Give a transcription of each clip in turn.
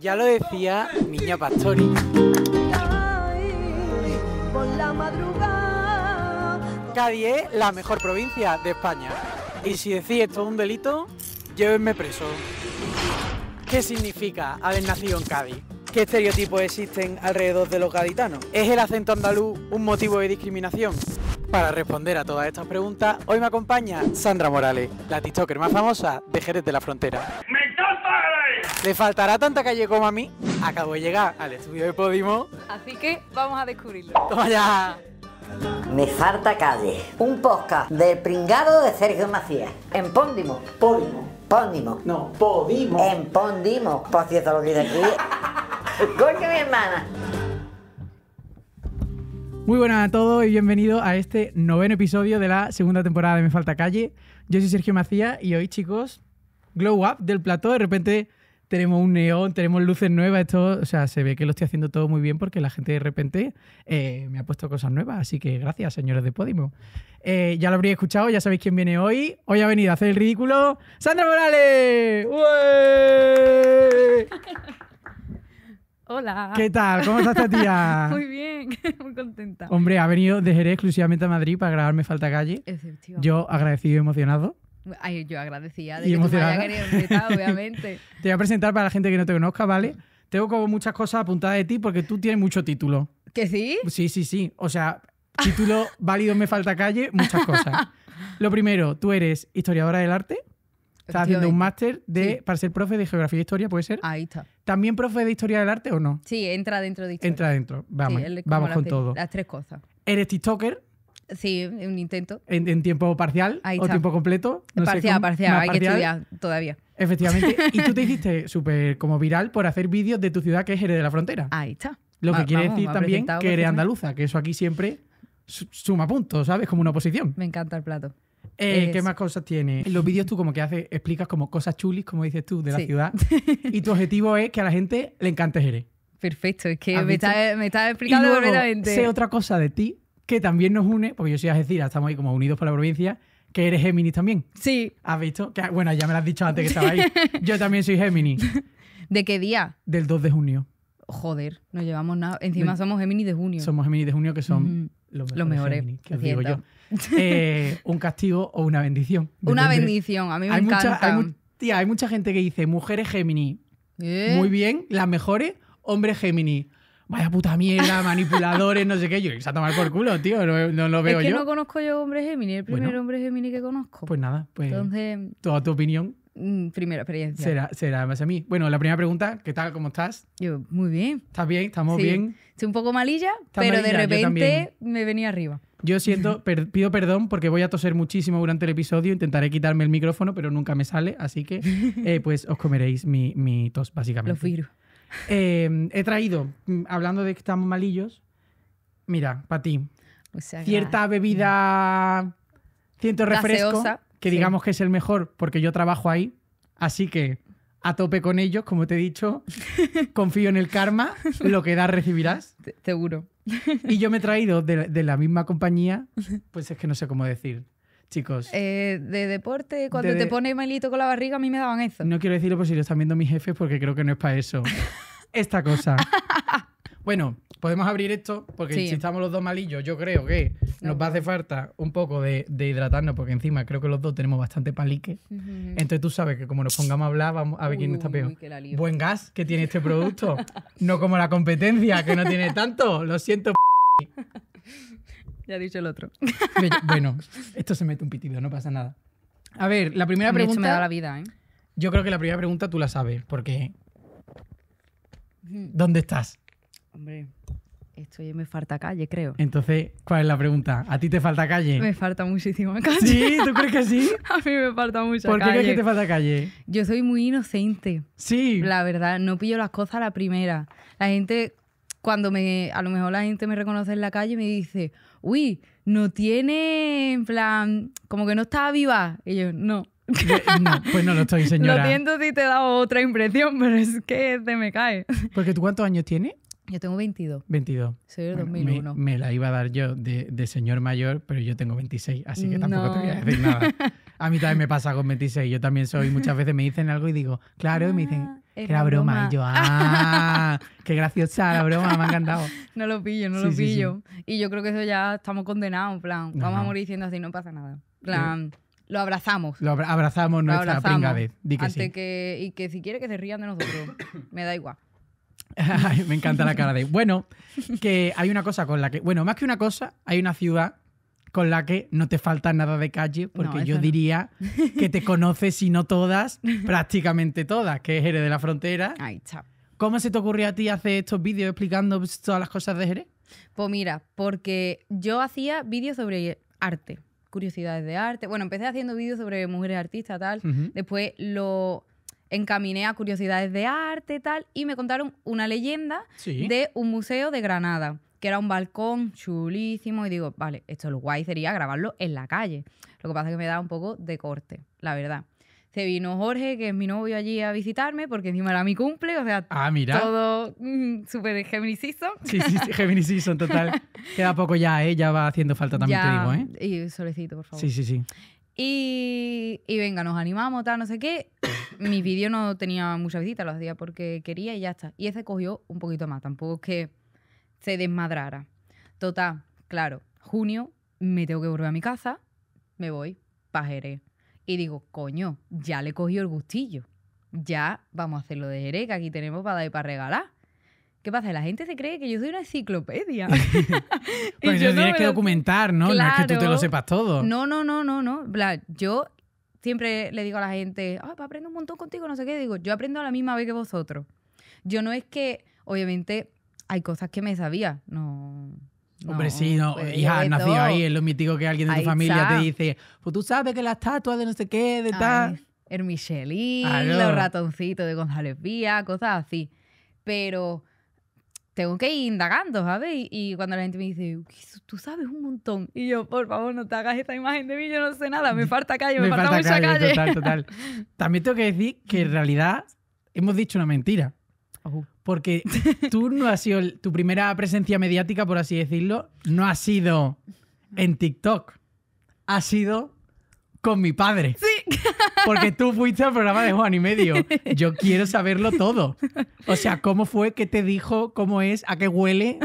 Ya lo decía Niña Pastori. Cádiz es la mejor provincia de España. Y si decís esto es un delito, llévenme preso. ¿Qué significa haber nacido en Cádiz? ¿Qué estereotipos existen alrededor de los gaditanos? ¿Es el acento andaluz un motivo de discriminación? Para responder a todas estas preguntas, hoy me acompaña Sandra Morales, la TikToker más famosa de Jerez de la Frontera. ¿Le faltará tanta calle como a mí? Acabo de llegar al estudio de Podimo. Así que vamos a descubrirlo. ¡Toma Me falta calle. Un podcast del pringado de Sergio Macías. En Póndimo. Podimo. Póndimo. No, Podimo. En Póndimo. Por cierto, lo que aquí. Coño, mi hermana. Muy buenas a todos y bienvenidos a este noveno episodio de la segunda temporada de Me Falta Calle. Yo soy Sergio Macías y hoy, chicos, Glow Up del plató. De repente tenemos un neón, tenemos luces nuevas, esto, o sea, se ve que lo estoy haciendo todo muy bien porque la gente de repente eh, me ha puesto cosas nuevas, así que gracias, señores de Podimo. Eh, ya lo habréis escuchado, ya sabéis quién viene hoy. Hoy ha venido a hacer el ridículo Sandra Morales. Hola. ¿Qué tal? ¿Cómo estás, tía? Muy bien, muy contenta. Hombre, ha venido de Jerez exclusivamente a Madrid para grabarme Falta Calle. Yo agradecido y emocionado. Ay, yo agradecía de y que me haya querido obviamente. te voy a presentar para la gente que no te conozca, ¿vale? Tengo como muchas cosas apuntadas de ti porque tú tienes mucho título. ¿Que sí? Sí, sí, sí. O sea, título válido me falta calle, muchas cosas. Lo primero, tú eres historiadora del arte. Estás haciendo un máster de para ser profe de geografía e historia, ¿puede ser? Ahí está. ¿También profe de historia del arte o no? Sí, entra dentro de historia. Entra dentro. Vamos, vamos con todo. Las tres cosas. Eres TikToker. Sí, un intento. ¿En, tiempo parcial o tiempo completo? parcial, parcial, hay que estudiar todavía. Efectivamente. y tú te hiciste súper como viral por hacer vídeos de tu ciudad que es Jerez de la Frontera. Ahí está. Lo que quiere decir también que eres andaluza, que eso aquí siempre suma puntos, ¿sabes? Como una oposición. Me encanta el plato. Eh, ¿Qué más cosas tiene? los vídeos tú como que haces, explicas como cosas chulis, como dices tú, de la ciudad. Y tu objetivo es que a la gente le encante Jerez. Perfecto, es que me estás explicando completamente. Sé otra cosa de ti que también nos une, porque yo soy Algeciras, estamos ahí como unidos por la provincia, que eres Géminis también. Sí. ¿Has visto? bueno, ya me lo has dicho antes que estaba ahí. Yo también soy Géminis. ¿De qué día? Del 2 de junio. Joder, no llevamos nada. Encima somos Géminis de junio. Somos Géminis de junio, que son los mejores. digo yo. Eh, un castigo o una bendición. Una bendición, a mí me hay encanta. Mucha, tía, hay mucha gente que dice mujeres Géminis, eh. muy bien, las mejores, hombres Géminis vaya puta mierda, manipuladores, no sé qué. Yo irse a tomar por culo, tío, no, lo veo yo. Es no conozco yo hombres Gemini, el primer hombre Gemini que conozco. Pues nada, pues. Entonces. Toda tu opinión. Mm, primera experiencia. Será, será más a mí. Bueno, la primera pregunta, ¿qué tal? ¿Cómo estás? Yo, muy bien. ¿Estás bien? ¿Estamos sí. bien? Estoy un poco malilla, pero de repente me venía arriba. Yo siento, pido perdón porque voy a toser muchísimo durante el episodio, intentaré quitarme el micrófono, pero nunca me sale, así que eh, pues os comeréis mi, mi tos, básicamente. Los virus. Em, he traído, mm, hablando de que estamos malillos, mira, para ti, cierta bebida, cierto refresco, que digamos que es el mejor, porque yo trabajo ahí, así que a tope con ellos, como te he dicho, confío en el karma, lo que das recibirás. Seguro. Y yo me he traído de la misma compañía, pues es que no sé cómo decir, chicos. Eh, de deporte, cuando te pones malito con la barriga, a mí me daban eso. No quiero decirlo por si lo están viendo mis jefes, porque creo que no es para eso. Esta cosa. bueno, podemos abrir esto, porque si estamos los dos malillos, yo creo que nos va a hacer falta un poco de, hidratarnos, porque encima creo que los dos tenemos bastante palique. Entonces tú sabes que como nos pongamos a hablar, vamos a ver quién está peor. Buen gas que tiene este producto, no como la competencia, que no tiene tanto. Lo siento. Ya ha dicho el otro. Bueno, esto se mete un pitido, no pasa nada. A ver, la primera pregunta. Me da la vida, ¿eh? Yo creo que la primera pregunta tú la sabes, porque. ¿Dónde estás? Hombre, estoy me falta calle, creo. Entonces, ¿cuál es la pregunta? ¿A ti te falta calle? Me falta muchísimo calle. ¿Sí? ¿Tú crees que sí? a mí me falta mucha calle. ¿Por qué crees que te falta calle? Yo soy muy inocente. Sí. La verdad, no pillo las cosas a la primera. La gente, cuando me. A lo mejor la gente me reconoce en la calle y me dice, uy, no tiene, en plan, como que no está viva. Y yo, no. pues no lo estoy, señora. Lo siento si te he dado otra impresión, pero es que se me cae. Porque tú, ¿cuántos años tienes? Yo tengo 22. 22. Soy del 2001. Me, la iba a dar yo de, señor mayor, pero yo tengo 26, así que tampoco te voy a decir nada. A mí también me pasa con 26. Yo también soy, muchas veces me dicen algo y digo, claro, y me dicen, era, broma. Y yo, ah, qué graciosa la broma, me ha encantado. No lo pillo, no lo pillo. Y yo creo que eso ya estamos condenados, en plan, vamos a morir diciendo así, no pasa nada. plan, lo abrazamos. Lo abrazamos nuestra y que si quiere que se rían de nosotros, me da igual. me encanta la cara de. Bueno, que hay una cosa con la que. Bueno, más que una cosa, hay una ciudad con la que no te falta nada de calle, porque yo diría que te conoces, si no todas, prácticamente todas, que es Jerez de la Frontera. Ahí está. ¿Cómo se te ocurrió a ti hacer estos vídeos explicando todas las cosas de Jerez? Pues mira, porque yo hacía vídeos sobre arte, curiosidades de arte. Bueno, empecé haciendo vídeos sobre mujeres artistas, tal. Después lo encaminé a curiosidades de arte, tal. Y me contaron una leyenda de un museo de Granada que era un balcón chulísimo y digo, vale, esto lo guay sería grabarlo en la calle. Lo que pasa es que me da un poco de corte, la verdad. Se vino Jorge, que es mi novio, allí a visitarme porque encima era mi cumple, o sea, ah, todo mm, súper Gemini Sí, sí, Gemini total. Queda poco ya, ¿eh? Ya va haciendo falta también, te digo, ¿eh? Y solecito, por favor. Sí, sí, sí. Y, y, venga, nos animamos, tal, no sé qué. mi vídeo no tenía mucha visita, los hacía porque quería y ya está. Y ese cogió un poquito más. Tampoco es que se desmadrara. Total, claro, junio me tengo que volver a mi casa, me voy para Jerez. Y digo, coño, ya le cogí el gustillo. Ya vamos a hacerlo de Jerez, que aquí tenemos para dar y para regalar. ¿Qué pasa? La gente se cree que yo soy una enciclopedia. pues yo tienes que documentar, ¿no? Claro. No es que tú te lo sepas todo. No, no, no, no, no. yo siempre le digo a la gente, pues aprendo un montón contigo, no sé qué. Digo, yo aprendo a la misma vez que vosotros. Yo no es que, obviamente, hay cosas que me sabía, no... Hombre, sí, no, hija, has nacido ahí, es lo mítico que alguien de tu familia te dice, pues tú sabes que la estatua de no sé qué, de tal... El Michelin, los ratoncitos de González Vía, cosas así. Pero tengo que ir indagando, ¿sabes? Y cuando la gente me dice, tú sabes un montón. Y yo, por favor, no te hagas esta imagen de mí, yo no sé nada, me falta calle, me, falta, mucha calle, calle. Total, total. También tengo que decir que en realidad hemos dicho una mentira. Porque tú no has sido. Tu primera presencia mediática, por así decirlo, no ha sido en TikTok. Ha sido con mi padre. Sí. Porque tú fuiste al programa de Juan y Medio. Yo quiero saberlo todo. O sea, ¿cómo fue? ¿Qué te dijo? ¿Cómo es? ¿A qué huele?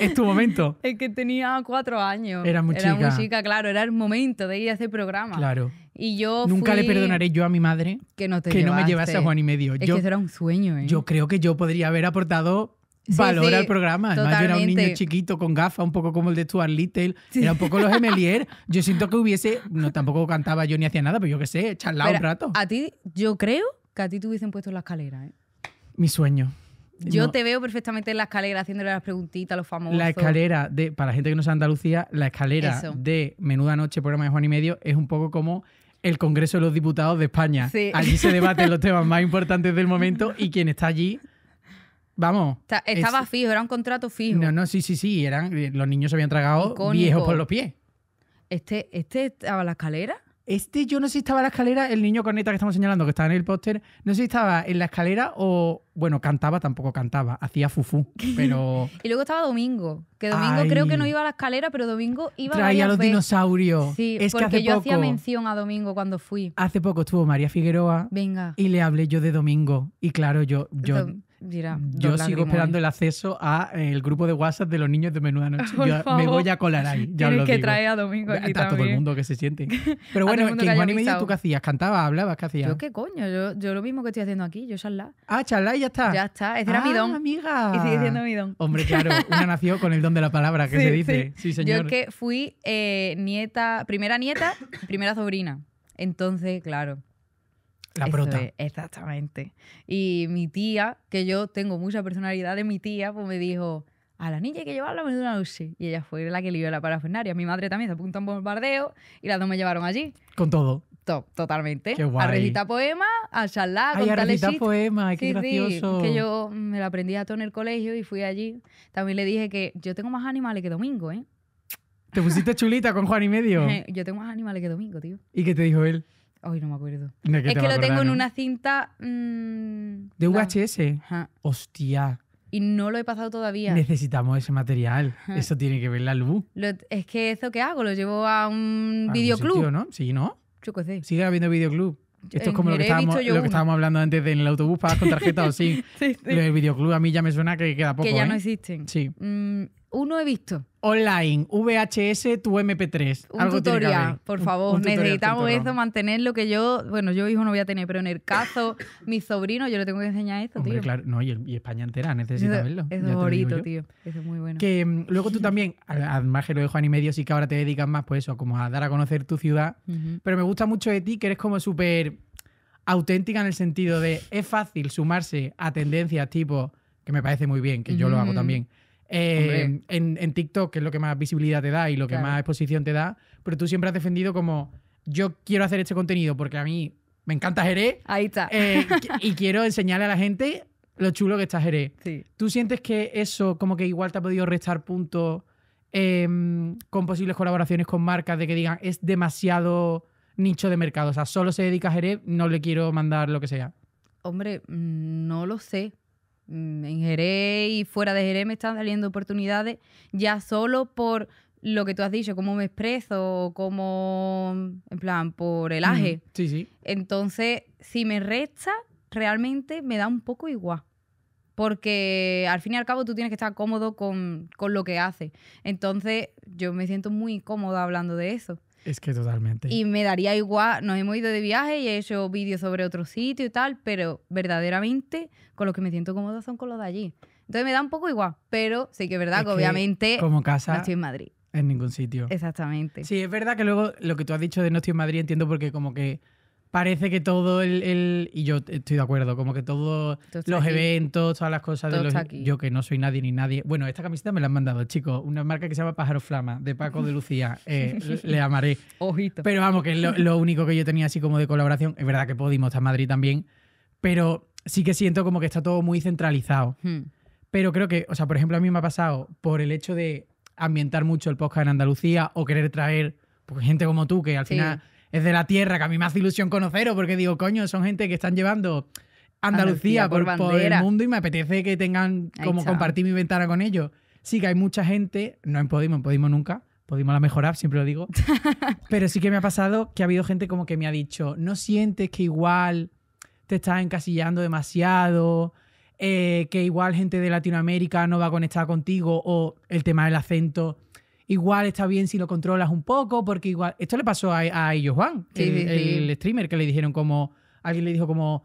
Es tu momento. Es que tenía cuatro años. Era muy chica. Era muy claro. Era el momento de ir a ese programa. Claro. Y yo Nunca le perdonaré yo a mi madre que no, me llevase a Juan y Medio. yo, que era un sueño, ¿eh? Yo creo que yo podría haber aportado valor al programa. Además, yo era un niño chiquito con gafas, un poco como el de Stuart Little. Era un poco los Emelier. yo siento que hubiese... No, tampoco cantaba yo ni hacía nada, pero yo qué sé, charlaba un rato. A ti, yo creo que a ti te hubiesen puesto en la escalera, ¿eh? Mi sueño. Yo te veo perfectamente en la escalera haciéndole las preguntitas los famosos. La escalera de, para la gente que no sabe Andalucía, la escalera de Menuda Noche, programa de Juan y Medio, es un poco como el Congreso de los Diputados de España. Allí se debaten los temas más importantes del momento y quien está allí Vamos. estaba fijo, era un contrato fijo. No, no, sí, sí, sí. Eran, eh, los niños se habían tragado viejos por los pies. Este, este estaba la escalera. Este, yo no sé si estaba en la escalera, el niño corneta que estamos señalando, que estaba en el póster, no sé si estaba en la escalera o, bueno, cantaba, tampoco cantaba, hacía fufú, pero... y luego estaba Domingo, que Domingo creo que no iba a la escalera, pero Domingo iba a Traía los dinosaurios. Sí, es porque que yo hacía mención a Domingo cuando fui. Hace poco estuvo María Figueroa Venga. y le hablé yo de Domingo, y claro, yo, Mm, yo sigo esperando el acceso a eh, el grupo de WhatsApp de los niños de menuda noche. me voy a colar ahí. Ya Tienes os que trae a Domingo aquí todo el mundo que se siente. Pero bueno, que, que en tú qué hacías, cantabas, hablabas, ¿qué hacías? Yo qué coño, yo, yo, lo mismo que estoy haciendo aquí, yo charla Ah, charla y ya está. Ya está, ese era mi ah, don. amiga. Y sigue siendo mi don. Hombre, claro, una nació con el don de la palabra, que se dice. Sí. señor. Yo es que fui eh, nieta, primera nieta, primera sobrina. Entonces, claro. La exactamente. Y mi tía, que yo tengo mucha personalidad de mi tía, pues me dijo, a la niña hay que llevarla a una noche. Y ella fue la que lió la parafernaria. Mi madre también se apuntó a un bombardeo y las dos me llevaron allí. Con todo. top totalmente. Qué guay. A recitar poemas, a charlar, a poemas, qué gracioso. que yo me la aprendí a todo en el colegio y fui allí. También le dije que yo tengo más animales que Domingo, ¿eh? Te pusiste chulita con Juan y medio. yo tengo más animales que Domingo, tío. ¿Y qué te dijo él? Ay, no me acuerdo. Es que lo tengo en una cinta. Mm, ¿De VHS? Hostia. Y no lo he pasado todavía. Necesitamos ese material. Eso tiene que ver la luz. es que eso que hago, lo llevo a un videoclub. ¿no? Sí, ¿no? Sigue habiendo videoclub. Esto es eh, como lo que, estábamos, hablando antes de en el autobús pagas con tarjeta o sí, El videoclub a mí ya me suena que queda poco. Que ya no ¿eh? existen. Sí. Mm, uno he visto. Online, VHS, tu MP3. Un tutorial, por favor. Necesitamos eso, mantener lo que yo. Bueno, yo hijo no voy a tener, pero en el caso, mi sobrino, yo le tengo que enseñar esto, Hombre, Claro, no, y, España entera necesita verlo. es bonito, tío. Eso es muy bueno. Que mm, luego tú también, además que lo dejo a medio, sí que ahora te dedicas más, pues eso, como a dar a conocer tu ciudad. Pero me gusta mucho de ti que eres como súper auténtica en el sentido de es fácil sumarse a tendencias tipo, que me parece muy bien, que yo lo hago también eh, en, TikTok, que es lo que más visibilidad te da y lo que más exposición te da, pero tú siempre has defendido como yo quiero hacer este contenido porque a mí me encanta Jerez. Ahí está. Eh, y quiero enseñarle a la gente lo chulo que está Jerez. ¿Tú sientes que eso como que igual te ha podido restar puntos em, con posibles colaboraciones con marcas de que digan es demasiado nicho de mercado? O sea, solo se dedica a Jerez, no le quiero mandar lo que sea. Hombre, mm, no lo sé, Mm, en Jerez y fuera de Jerez me están saliendo oportunidades ya solo por lo que tú has dicho, cómo me expreso, como en plan, por el aje. Sí, sí. Entonces, si me resta, realmente me da un poco igual. Porque al fin y al cabo tú tienes que estar cómodo con, con lo que haces. Entonces, yo me siento muy cómoda hablando de eso. Es que totalmente. Y me daría igual, nos hemos ido de viaje y he hecho vídeos sobre otro sitio y tal, pero verdaderamente con los que me siento cómoda son con los de allí. Entonces me da un poco igual, pero sí que es verdad que, obviamente casa, no estoy en Madrid. En ningún sitio. Exactamente. Sí, es verdad que luego lo que tú has dicho de no estoy en Madrid entiendo porque como que parece que todo el, Y yo estoy de acuerdo, como que todos los eventos, todas las cosas de los. Yo que no soy nadie ni nadie. Bueno, esta camiseta me la han mandado, chicos. Una marca que se llama Pájaro Flama, de Paco de Lucía. Eh, le amaré. Ojito. Pero vamos, que es lo, único que yo tenía así como de colaboración. Es verdad que Podimos está en Madrid también. Pero sí que siento como que está todo muy centralizado. Hmm. Pero creo que, o sea, por ejemplo, a mí me ha pasado por el hecho de ambientar mucho el podcast en Andalucía o querer traer pues, gente como tú, que al final es de la tierra, que a mí me hace ilusión conoceros, porque digo, coño, son gente que están llevando Andalucía, por, el mundo y me apetece que tengan como compartir mi ventana con ellos. Sí que hay mucha gente, no en podido en podemos nunca, podemos la mejorar, siempre lo digo, pero sí que me ha pasado que ha habido gente como que me ha dicho, no sientes que igual te estás encasillando demasiado, eh, que igual gente de Latinoamérica no va a conectar contigo o el tema del acento igual está bien si lo controlas un poco, porque igual. Esto le pasó a, a ellos, Juan, el, streamer, que le dijeron como. Alguien le dijo como.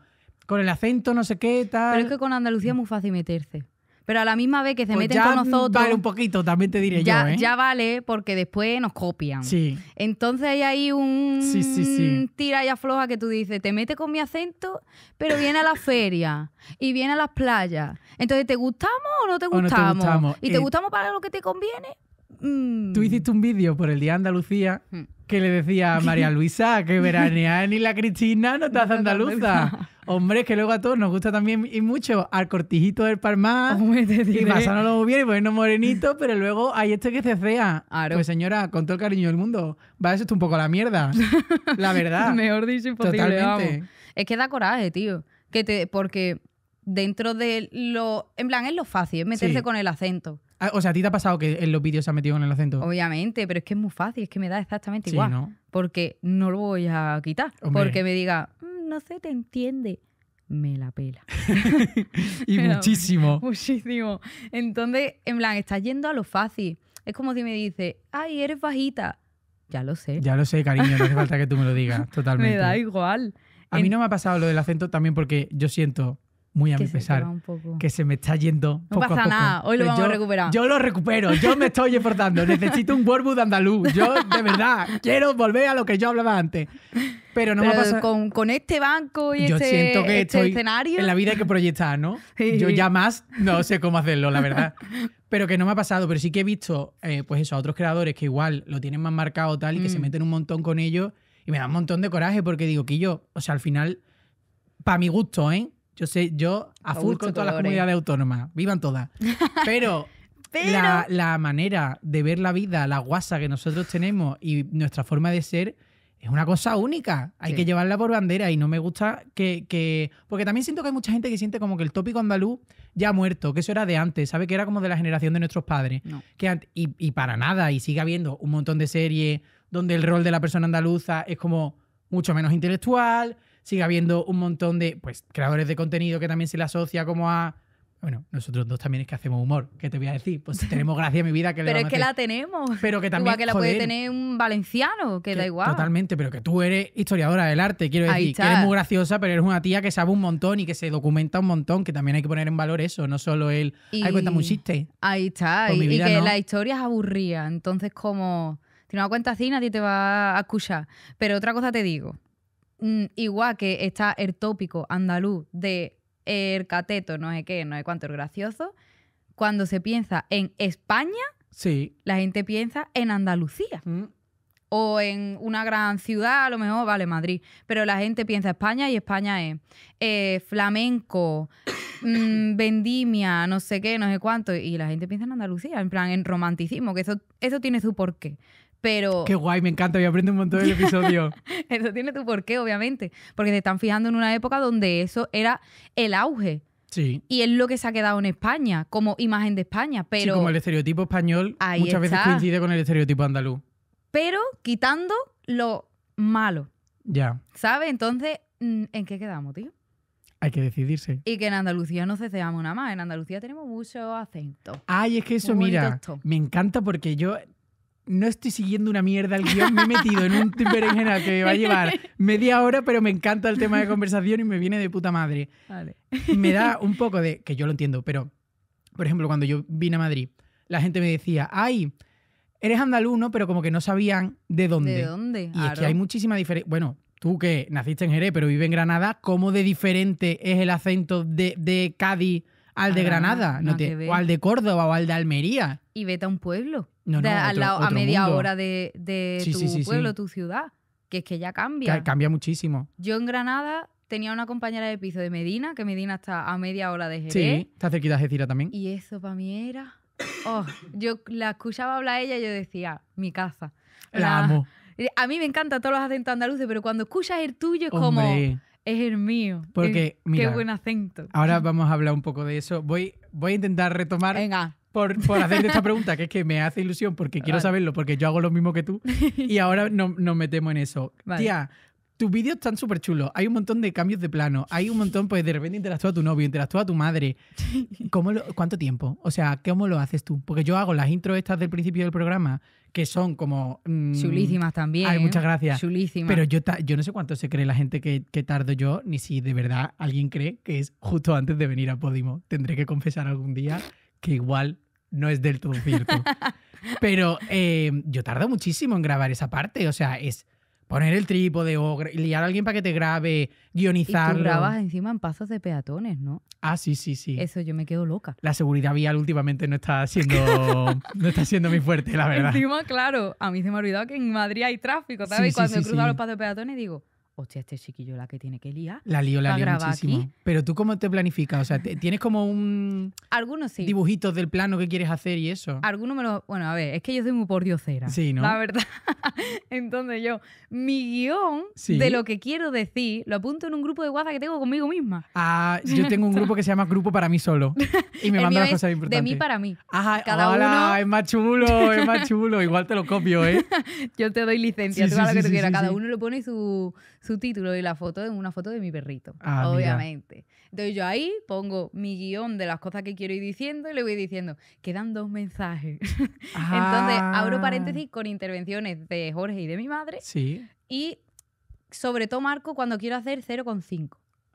Con el acento, no sé qué, tal. Pero es que con Andalucía es muy fácil meterse. Pero a la misma vez que se pues meten con nosotros. Vale un poquito, también te diré ya, yo. ¿eh? Ya vale, porque después nos copian. Sí. Entonces hay ahí un sí, tira y afloja que tú dices, te metes con mi acento, pero viene a la feria y viene a las playas. Entonces, ¿te gustamos o no te gustamos? ¿Y te eh, gustamos para lo que te conviene? Mm. Tú hiciste un vídeo por el Día Andalucía mm. que le decía a María Luisa que veranear ni la Cristina no estás andaluza. Hombre, es que luego a todos nos gusta también y mucho al cortijito del Palmar y pasándolo muy bien y ponernos morenito, pero luego hay este que se fea Pues señora, con todo el cariño del mundo, va a es un poco la mierda. La verdad. Mejor dicho imposible, Totalmente. Es que da coraje, tío. Que te, porque dentro de lo... En plan, es lo fácil, es meterse con el acento. Ah, o sea, ¿a ti te ha pasado que en los vídeos se ha metido con el acento? Obviamente, pero es que es muy fácil, es que me da exactamente igual. ¿no? Porque no lo voy a quitar. Porque me diga, mm, no sé, te entiende. Me la pela. y muchísimo. Muchísimo. Entonces, en plan, estás yendo a lo fácil. Es como si me dice, ay, eres bajita. Ya lo sé. Ya lo sé, cariño, no hace falta que tú me lo digas, totalmente. me da igual. A mí no me ha pasado lo del acento también porque yo siento muy a empezar mi pesar, que se me está yendo no poco a poco. nada, hoy lo vamos yo, a recuperar. Yo lo recupero, yo me estoy esforzando, necesito un de andaluz, yo de verdad quiero volver a lo que yo hablaba antes. Pero no me con, con este banco y yo este, siento que este escenario... En la vida hay que proyectar, ¿no? Yo ya más no sé cómo hacerlo, la verdad. Pero que no me ha pasado, pero sí que he visto, eh, pues eso, a otros creadores que igual lo tienen más marcado tal y que se mm. meten un montón con ellos y me da un montón de coraje porque digo que yo, o sea, al final, para mi gusto, ¿eh? Yo sé, yo a full con todas las ¿eh? comunidades autónomas, vivan todas. Pero, La, manera de ver la vida, la guasa que nosotros tenemos y nuestra forma de ser es una cosa única. Hay que llevarla por bandera y no me gusta que, Porque también siento que hay mucha gente que siente como que el tópico andaluz ya ha muerto, que eso era de antes, ¿sabe? Que era como de la generación de nuestros padres. y, y para nada, y sigue habiendo un montón de series donde el rol de la persona andaluza es como mucho menos intelectual, sigue habiendo un montón de pues, creadores de contenido que también se le asocia como a bueno, nosotros dos también es que hacemos humor, ¿qué te voy a decir? Pues tenemos gracia en mi vida que Pero es que la tenemos. Pero que también. Igual que la puede tener un valenciano, que, da igual. Totalmente, pero que tú eres historiadora del arte, quiero decir, que eres muy graciosa, pero eres una tía que sabe un montón y que se documenta un montón, que también hay que poner en valor eso, no solo el. Hay cuenta muy chiste. Ahí está, y, que la historia es aburrida, entonces como. Si no cuenta así, nadie te va a escuchar. Pero otra cosa te digo. Mm, igual que está el tópico andaluz de el cateto, no sé qué, no sé cuánto, el gracioso, cuando se piensa en España, sí. la gente piensa en Andalucía. Mm. O en una gran ciudad, a lo mejor, vale, Madrid. Pero la gente piensa España y España es eh, flamenco, mm, vendimia, no sé qué, no sé cuánto. Y la gente piensa en Andalucía, en plan, en romanticismo, que eso, eso tiene su porqué. Pero... Qué guay, me encanta, voy a aprender un montón del episodio. eso tiene tu porqué, obviamente, porque te están fijando en una época donde eso era el auge. Sí. Y es lo que se ha quedado en España, como imagen de España. Pero... Sí, como el estereotipo español muchas veces coincide con el estereotipo andaluz. Pero quitando lo malo. Ya. ¿Sabes? Entonces, mm, ¿en qué quedamos, tío? Hay que decidirse. Y que en Andalucía no ceceamos nada más. En Andalucía tenemos muchos acentos. Ay, es que eso, mira, me encanta porque yo no estoy siguiendo una mierda al guión, me he metido en un general que me va a llevar media hora, pero me encanta el tema de conversación y me viene de puta madre. Me da un poco de, que yo lo entiendo, pero, por ejemplo, cuando yo vine a Madrid, la gente me decía, ay, eres andaluz, Pero como que no sabían de dónde. ¿De dónde? Y es que hay muchísima diferencia. Bueno, tú que naciste en Jerez, pero vives en Granada, ¿cómo de diferente es el acento de, de Cádiz al de Granada? o al de Córdoba o al de Almería y vete a un pueblo. a media hora de, tu pueblo, tu ciudad. Que es que ya cambia. cambia muchísimo. Yo en Granada tenía una compañera de piso de Medina, que Medina está a media hora de Jerez. Sí, está cerquita de Gecira también. Y eso para mí era... Oh, yo la escuchaba hablar ella y yo decía, mi casa. La, amo. A mí me encantan todos los acentos andaluces, pero cuando escuchas el tuyo es como... Es el mío. Porque, mira, qué buen acento. Ahora vamos a hablar un poco de eso. Voy, voy a intentar retomar Venga por, por hacerte esta pregunta, que es que me hace ilusión porque quiero saberlo, porque yo hago lo mismo que tú y ahora no, nos metemos en eso. Tía, tus vídeos están súper chulos, hay un montón de cambios de plano, hay un montón, pues de repente interactúa tu novio, interactúa tu madre. ¿Cómo ¿Cuánto tiempo? O sea, ¿cómo lo haces tú? Porque yo hago las intro estas del principio del programa que son como... Mm, chulísimas también. Ay, muchas gracias. Chulísimas. Pero yo, yo no sé cuánto se cree la gente que, que, tardo yo, ni si de verdad alguien cree que es justo antes de venir a Podimo. Tendré que confesar algún día que igual no es del todo cierto. Pero eh, yo tardo muchísimo en grabar esa parte. O sea, es poner el trípode o liar a alguien para que te grabe, guionizarlo. Y tú grabas encima en pasos de peatones, ¿no? Ah, sí, sí, sí. Eso yo me quedo loca. La seguridad vial últimamente no está siendo, no está siendo muy fuerte, la verdad. Encima, claro, a mí se me ha olvidado que en Madrid hay tráfico, ¿sabes? y cuando cruzo los pasos de peatones digo, hostia, este chiquillo la que tiene que liar. La lío, la lío muchísimo. Pero tú, ¿cómo te planificas? O sea, ¿tienes como un. Algunos sí. Dibujitos del plano que quieres hacer y eso. Algunos me lo. Bueno, a ver, es que yo soy muy por diosera. Sí, ¿no? La verdad. Entonces yo, mi guión de lo que quiero decir lo apunto en un grupo de WhatsApp que tengo conmigo misma. Ah, yo tengo un grupo que se llama Grupo para mí solo. Y me manda las cosas importantes. De mí para mí. Ajá, Cada hola, uno... es más chulo, es más chulo. Igual te lo copio, ¿eh? yo te doy licencia, tú lo que tú quieras. Cada uno lo pone su su título y la foto es una foto de mi perrito, ah, obviamente. Entonces yo ahí pongo mi guión de las cosas que quiero ir diciendo y le voy diciendo, quedan dos mensajes. Entonces abro ah. paréntesis con intervenciones de Jorge y de mi madre. Sí. Y sobre todo marco cuando quiero hacer 0,5.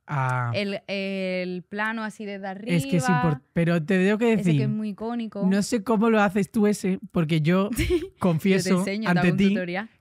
Ah. El, el, plano así desde arriba. Es que es Pero te tengo que decir. que es muy icónico. No sé cómo lo haces tú ese, porque yo confieso ante ti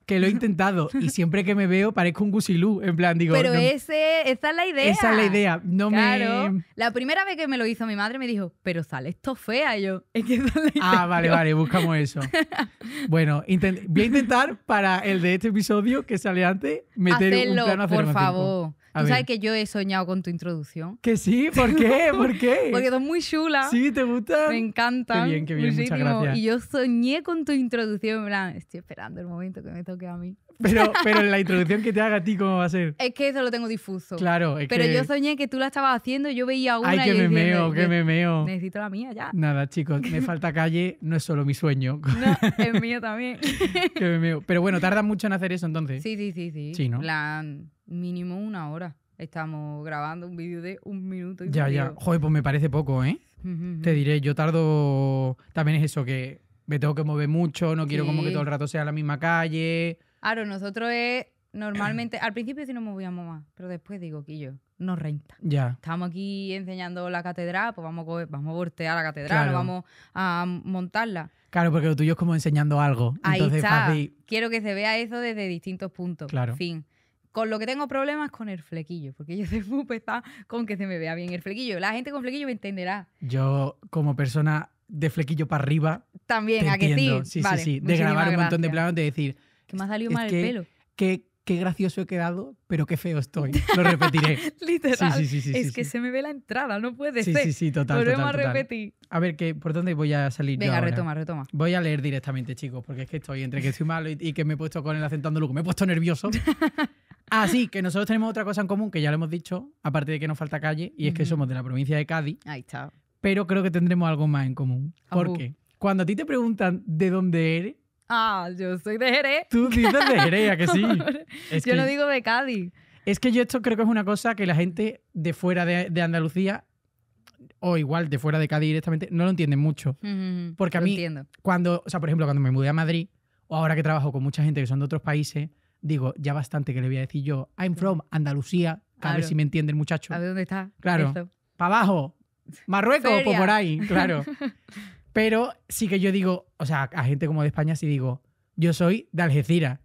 que lo he intentado y siempre que me veo parezco un gusilú, en plan digo... Pero esa es la idea. Esa es la idea, no claro. La primera vez que me lo hizo mi madre me dijo, pero sale esto fea, yo, es que Ah, vale, vale, buscamos eso. bueno, voy a intentar para el de este episodio que sale antes meter un Por favor. Tú sabes que yo he soñado con tu introducción. Que sí, ¿por qué? ¿Por qué? Porque son muy chula. Sí, ¿te gusta? Me encanta. Qué bien, qué bien, gracias. Y yo soñé con tu introducción, en plan, estoy esperando el momento que me toque a mí. Pero, pero la introducción que te haga a ti, ¿cómo va a ser? Es que eso lo tengo difuso. Claro, es Pero yo soñé que tú la estabas haciendo, yo veía una Ay, que me meo, que me meo. Necesito la mía ya. Nada, chicos, me falta calle, no es solo mi sueño. No, es mío también. que me meo. Pero bueno, tarda mucho en hacer eso entonces. Sí, sí, sí, sí. Sí, ¿no? plan mínimo una hora. Estamos grabando un vídeo de un minuto y Ya, medio. ya. Joder, pues me parece poco, ¿eh? Te diré, yo tardo. También es eso, que me tengo que mover mucho, no quiero como que todo el rato sea la misma calle. Claro, nosotros es normalmente. al principio sí nos movíamos más, pero después digo, que yo no renta. Ya. Estamos aquí enseñando la catedral, pues vamos a, vamos a voltear la catedral, vamos a montarla. Claro, porque lo tuyo es como enseñando algo. Ahí está. Quiero que se vea eso desde distintos puntos. Claro. Fin. Con lo que tengo problemas con el flequillo, porque yo soy muy pesada con que se me vea bien el flequillo. La gente con flequillo me entenderá. Yo, como persona de flequillo para arriba. También, a entiendo. que sí. Sí, sí, sí. De grabar un montón de planos, de decir. Que me ha salido mal el pelo. qué gracioso he quedado, pero qué feo estoy. Lo repetiré. Literal. es que se me ve la entrada, no puede ser. Sí, sí, sí, total. Lo total, a repetir. A ver, ¿qué, ¿por dónde voy a salir? Venga, retoma, retoma. Voy a leer directamente, chicos, porque es que estoy entre que estoy malo y, que me he puesto con el acentando Luco. Me he puesto nervioso. Ah, sí, que nosotros tenemos otra cosa en común que ya lo hemos dicho, aparte de que nos falta calle, y es que somos de la provincia de Cádiz. Ahí está. Pero creo que tendremos algo más en común. porque Cuando a ti te preguntan de dónde eres, Ah, yo soy de Jerez. tú dices de Jerez, que sí. Es yo no digo de Cádiz. es que yo esto creo que es una cosa que la gente de fuera de, Andalucía, o igual de fuera de Cádiz directamente, no lo entiende mucho. Porque a mí- Cuando, o sea, por ejemplo, cuando me mudé a Madrid, o ahora que trabajo con mucha gente que son de otros países, digo, ya bastante que le voy a decir yo, I'm from Andalucía, a ver si me entiende el muchacho. A dónde está. Claro. Para abajo, Marruecos o pues, por ahí, claro. Pero sí que yo digo, o sea, a gente como de España sí digo, yo soy de Algeciras.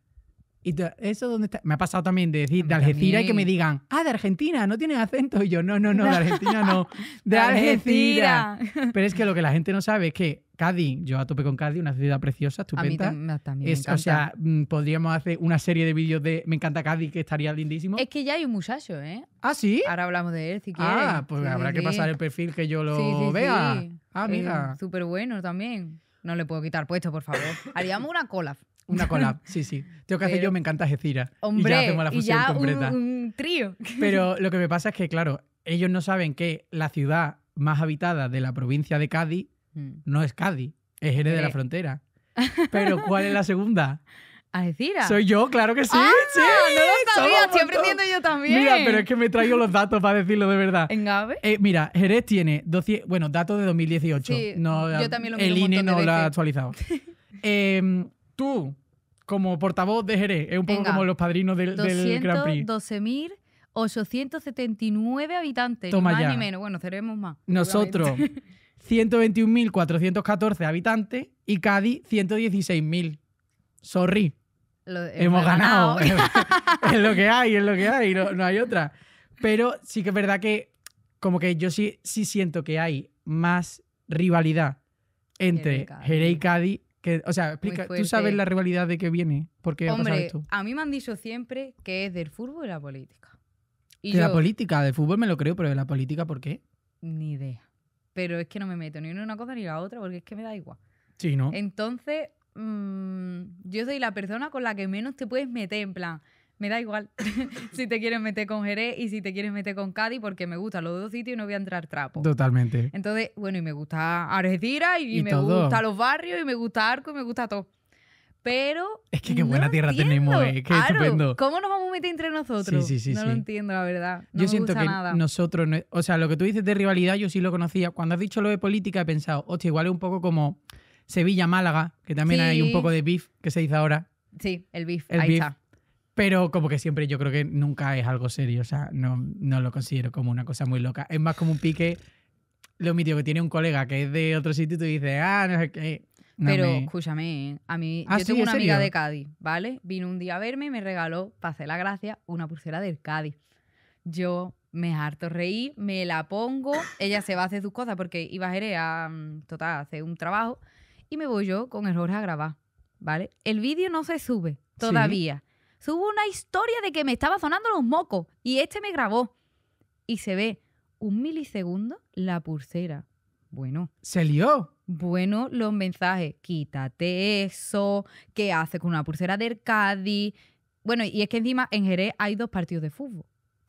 Y eso dónde está. Me ha pasado también de decir de Algeciras y que me digan, ah, de Argentina, no tienen acento. Y yo, no, no, no, de Argentina no. De, Algeciras. Pero es que lo que la gente no sabe es que Cádiz, yo a tope con Cádiz, una ciudad preciosa, estupenda. también O sea, mm, podríamos hacer una serie de vídeos de Me encanta Cádiz, que estaría lindísimo. Es que ya hay un muchacho, ¿eh? Ah, sí. Ahora hablamos de él, si ah, quieres. Ah, pues habrá que pasar el perfil que yo lo vea. Ah, mira. Súper bueno también. No le puedo quitar puesto, por favor. Haríamos una collab. Una collab, sí, sí. Tengo que hacer yo, me encanta Gecira. y ya hacemos la fusión un trío. Pero lo que me pasa es que, claro, ellos no saben que la ciudad más habitada de la provincia de Cádiz Mm. No es Cádiz, es Jerez de la eh. Frontera. Pero ¿cuál es la segunda? decir, ah, Soy yo, claro que sí. Ah, sí no lo sabía, estoy aprendiendo yo también. Mira, pero es que me traigo los datos para decirlo de verdad. Eh, mira, Jerez tiene 200, bueno, datos de 2018. Sí, no, yo también lo El INE no lo ha actualizado. Em, tú, como portavoz de Jerez, es un poco como los padrinos del, Grand Prix. 12.879 habitantes, más ni menos. Bueno, seremos más. Nosotros, 121.414 habitantes y Cádiz 116.000. Sorry. hemos, ganado. es lo que hay, es lo que hay, no, hay otra. Pero sí que es verdad que como que yo sí, sí siento que hay más rivalidad entre Jerez y Cádiz. o sea, explica, ¿tú sabes la rivalidad de qué viene? ¿Por qué ha pasado esto? a mí me han dicho siempre que es del fútbol y la política. de la política, del fútbol me lo creo, pero de la política, ¿por qué? Ni idea pero es que no me meto ni en una cosa ni en la otra porque es que me da igual. Sí, ¿no? Entonces, mm, yo soy la persona con la que menos te puedes meter, en plan, me da igual si te quieres meter con Jerez y si te quieres meter con Cádiz porque me gustan los dos sitios y no voy a entrar trapo. Totalmente. Entonces, bueno, y me gusta Argentina y, me gusta los barrios y me gusta Arco y me gusta todo. Pero. Es que qué buena tierra tenemos, eh. qué estupendo. ¿Cómo nos vamos a meter entre nosotros? Sí, sí, sí, no lo entiendo, la verdad. No yo siento que nosotros. o sea, lo que tú dices de rivalidad, yo sí lo conocía. Cuando has dicho lo de política, he pensado, hostia, igual es un poco como Sevilla-Málaga, que también hay un poco de beef que se dice ahora. Sí, el beef, ahí está. Pero como que siempre yo creo que nunca es algo serio, o sea, no, lo considero como una cosa muy loca. Es más como un pique, lo omitido, que tiene un colega que es de otro sitio y tú dices, ah, no sé qué, pero escúchame, a mí, yo ah, tengo una amiga de Cádiz, ¿vale? Vino un día a verme y me regaló, para hacer la gracia, una pulsera del Cádiz. Yo me harto reí, me la pongo, ella se va a hacer sus cosas porque iba a mm, total, hacer un trabajo y me voy yo con errores a grabar, ¿vale? El vídeo no se sube todavía. Subo una historia de que me estaba sonando los mocos y este me grabó y se ve un milisegundo la pulsera. Bueno. ¿Se lió? bueno, los mensajes, quítate eso, ¿qué hace con una pulsera del Cádiz? Bueno, y es que encima en Jerez hay dos partidos de fútbol.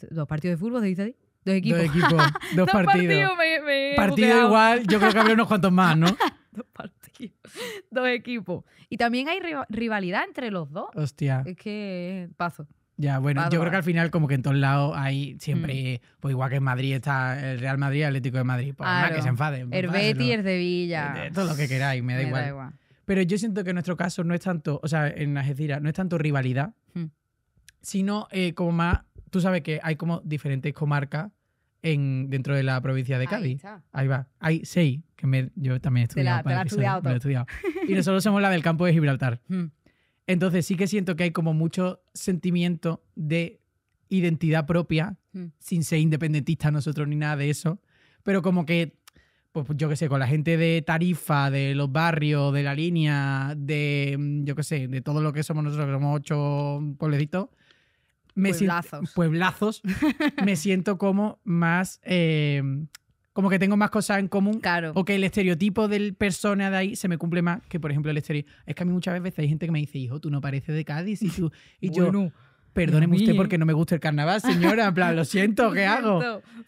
Dos partidos de fútbol, se dice Dos equipos. Dos, equipos, dos, partidos. partido igual, yo creo que habrá unos cuantos más, ¿no? dos partidos, dos equipos. Y también hay rivalidad entre los dos. Hostia. Es que paso. Ya, bueno, yo creo que al final, como que en todos lados hay siempre, mm. pues igual que en Madrid está el Real Madrid, el Atlético de Madrid, pues nada, que se enfaden. Pues el Betis, el Sevilla. Eh, todo lo que queráis, me da, igual. Pero yo siento que nuestro caso no es tanto, o sea, en Algeciras no es tanto rivalidad, hmm. sino eh, como más, tú sabes que hay como diferentes comarcas en, dentro de la provincia de Cádiz. Ahí, va. Hay seis, que me, yo también he estudiado. Te la, he estudiado. Y nosotros somos la del campo de Gibraltar. Mm. Entonces sí que siento que hay como mucho sentimiento de identidad propia, mm. sin ser independentistas nosotros ni nada de eso, pero como que, pues yo qué sé, con la gente de Tarifa, de los barrios, de la línea, de, mm, yo qué sé, de todo lo que somos nosotros, que somos ocho pueblecitos, me pueblazos. pueblazos, me siento como más eh, como que tengo más cosas en común. Claro. O que el estereotipo del persona de ahí se me cumple más que, por ejemplo, el estereotipo. Es que a mí muchas veces hay gente que me dice, hijo, tú no pareces de Cádiz y tú. Y yo. Perdóneme usted ¿eh? porque no me gusta el carnaval, señora. En plan, lo siento, ¿qué hago?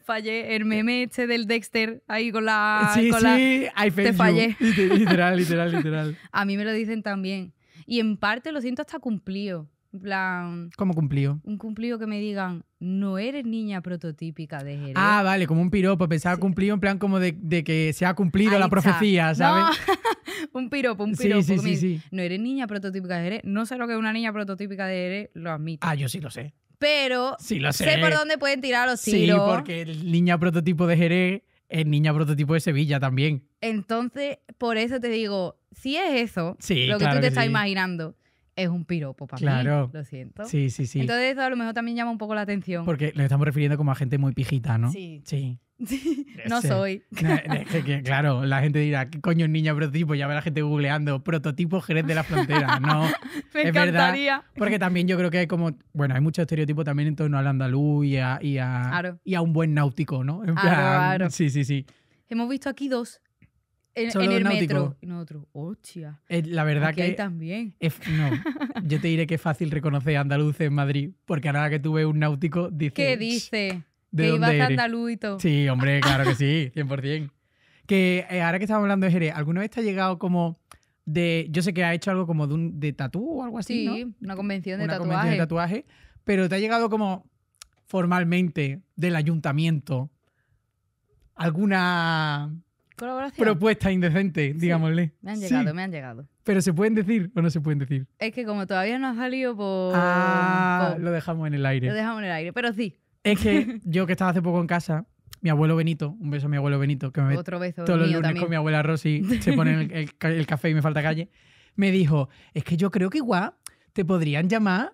Fallé el meme este del Dexter ahí con la. Sí, sí, Te fallé. Literal, literal, literal. a mí me lo dicen también. Y en parte lo siento hasta cumplido plan. ¿Cómo cumplió? Un cumplido que me digan, no eres niña prototípica de Jerez. Ah, vale, como un piropo. Pensaba cumplido en plan como de, que se ha cumplido la profecía, ¿sabes? un piropo, un piropo. Sí, No eres niña prototípica de Jerez. No sé lo que es una niña prototípica de Jerez, lo admito. Ah, yo sí lo sé. Pero sé. por dónde pueden tirar los tiros. Sí, porque el niña prototipo de Jerez es niña prototipo de Sevilla también. Entonces, por eso te digo, si es eso, lo que tú te estás imaginando es un piropo para claro. mí. Lo siento. Sí, sí, sí. Entonces eso a lo mejor también llama un poco la atención. Porque nos estamos refiriendo como a gente muy pijita, ¿no? Sí. Sí. no soy. claro, la gente dirá, ¿qué coño es niña prototipo? Ya ve la gente googleando, prototipo Jerez de la Frontera. No, Me es encantaría. Verdad, porque también yo creo que hay como, bueno, hay mucho estereotipo también en torno al andaluz y a, y a, un buen náutico, ¿no? En Sí, sí, sí. Hemos visto aquí dos en, en el metro. hostia. Eh, la verdad que. Hay también. no, yo te diré que es fácil reconocer Andaluz en Madrid, porque ahora que tú ves un náutico, dice ¿Qué dice? ¿De que andaluz y todo. Sí, hombre, claro que sí, 100%. Que eh, ahora que estamos hablando de Jerez, ¿alguna vez te ha llegado como de. Yo sé que ha hecho algo como de, un, de tatú o algo así? Sí, una convención de una Convención de tatuaje, pero te ha llegado como formalmente del ayuntamiento alguna Propuesta indecente, digámosle. me han llegado, me han llegado. Pero ¿se pueden decir o no se pueden decir? Es que como todavía no ha salido, pues, Ah, lo dejamos en el aire. Lo dejamos en el aire, pero sí. Es que yo que estaba hace poco en casa, mi abuelo Benito, un beso a mi abuelo Benito, que me Otro beso todos los lunes con mi abuela Rosy, se pone el, café y me falta calle, me dijo, es que yo creo que igual te podrían llamar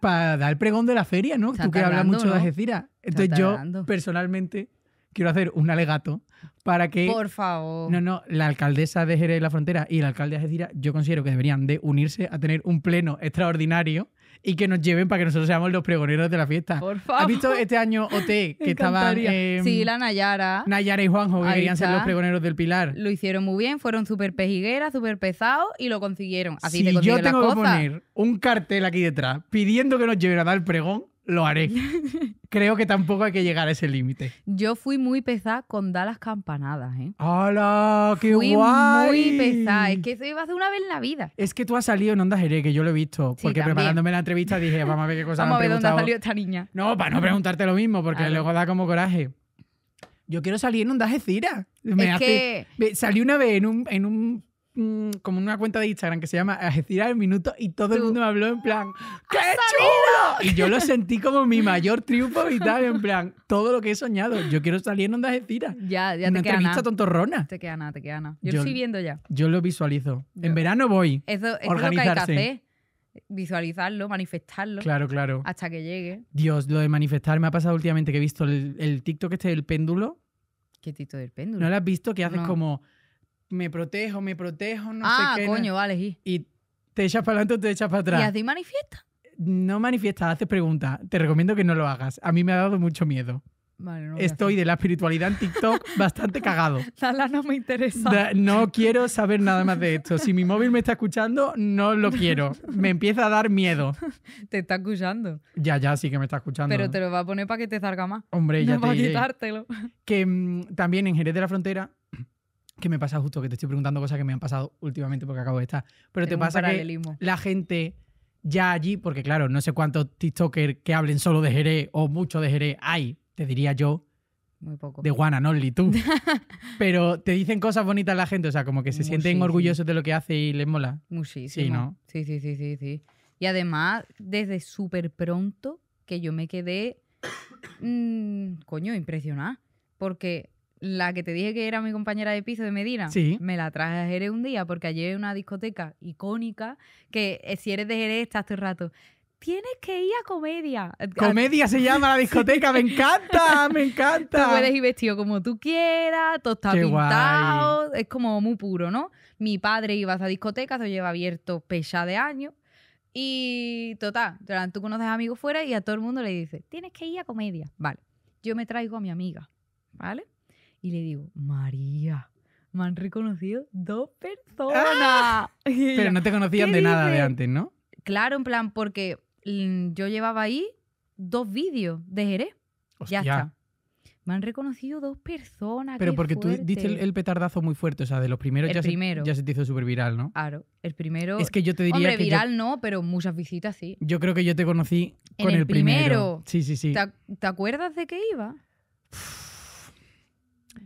para dar el pregón de la feria, ¿no? Tú que hablas mucho de Algeciras. Entonces yo, personalmente, quiero hacer un alegato para que... Por favor. No, no, la alcaldesa de Jerez de la Frontera y el alcalde de Cira, yo considero que deberían de unirse a tener un pleno extraordinario y que nos lleven para que nosotros seamos los pregoneros de la fiesta. Por favor. ¿Has visto este año OT que estaban... Em, sí, la Nayara. Nayara y Juanjo que querían ser los pregoneros del Pilar. Lo hicieron muy bien, fueron súper pejigueras, súper pesados y lo consiguieron. Así si yo tengo que poner un cartel aquí detrás pidiendo que nos lleven a dar el pregón, lo haré. Creo que tampoco hay que llegar a ese límite. Yo fui muy pesada con dar las campanadas, ¿eh? ¡Hala! ¡Qué guay! Muy pesada. Es que eso iba a hacer una vez en la vida. Es que tú has salido en Onda Jerez, que yo lo he visto. porque preparándome la entrevista dije, vamos a ver qué cosa Vamos a ver dónde ha salido esta niña. No, para no preguntarte lo mismo, porque luego da como coraje. Yo quiero salir en Onda Jerez. es que... Salí una vez en un como una cuenta de Instagram que se llama Ajecira el Minuto y todo el mundo me habló en plan, ¡Ah, ¡qué chulo! Y yo lo sentí como mi mayor triunfo vital, en plan, todo lo que he soñado. Yo quiero salir en Onda Ajecira. Ya, ya una te queda tontorrona. Te queda nada, te queda Yo, lo estoy viendo ya. Yo lo visualizo. En verano voy. Eso, es lo que hay visualizarlo, manifestarlo. Claro, claro. Hasta que llegue. Dios, lo de manifestar me ha pasado últimamente que he visto el, TikTok este del péndulo. ¿Qué TikTok del péndulo? ¿No lo has visto? Que haces como me protejo, me protejo, no sé ah, qué. Ah, coño, vale, Y te echas para adelante o te echas para atrás. ¿Y así manifiesta? No manifiesta, haces preguntas. Te recomiendo que no lo hagas. A mí me ha dado mucho miedo. Estoy de la espiritualidad en TikTok bastante cagado. no me interesa. no quiero saber nada más de esto. Si mi móvil me está escuchando, no lo quiero. Me empieza a dar miedo. Te está escuchando. Ya, ya, sí que me está escuchando. Pero te lo va a poner para que te salga más. Hombre, ya te voy a quitártelo. Que mm, también en Jerez de la Frontera que me pasa justo, que te estoy preguntando cosas que me han pasado últimamente porque acabo de estar. Pero te pasa que la gente ya allí, porque claro, no sé cuántos TikTokers que hablen solo de Jerez o mucho de Jerez hay, te diría yo. Muy poco. De Juana, no tú. Pero te dicen cosas bonitas la gente, o sea, como que se sienten orgullosos de lo que hace y les mola. Muchísimo. Sí, ¿no? Sí, sí, sí, sí, sí. Y además, desde súper pronto que yo me quedé, mm, coño, impresionada. Porque la que te dije que era mi compañera de piso de Medina, me la traje a Jerez un día porque allí hay una discoteca icónica que eh, si eres de Jerez estás todo rato. Tienes que ir a comedia. Eh, comedia se llama la discoteca, me encanta, me encanta. Tú puedes ir vestido como tú quieras, todo está pintado, es como muy puro, ¿no? Mi padre iba a esa discoteca, se lleva abierto pecha pues de años. Y total, tú conoces a amigos fuera y a todo el mundo le dices, tienes que ir a comedia. Vale, yo me traigo a mi amiga, ¿vale? Y le digo, María, me han reconocido dos personas. ¡Ah! Pero no te conocían de nada de antes, ¿no? Claro, en plan, porque yo llevaba ahí dos vídeos de Jerez. Ya está. Me han reconocido dos personas. Pero porque tú diste el, petardazo muy fuerte, o sea, de los primeros el ya, primero. se, ya se te hizo súper viral, ¿no? Claro, el primero. Es que yo te diría. que viral no, pero muchas visitas sí. Yo creo que yo te conocí con el, el primero. Sí, sí, sí. ¿Te, acuerdas de qué iba?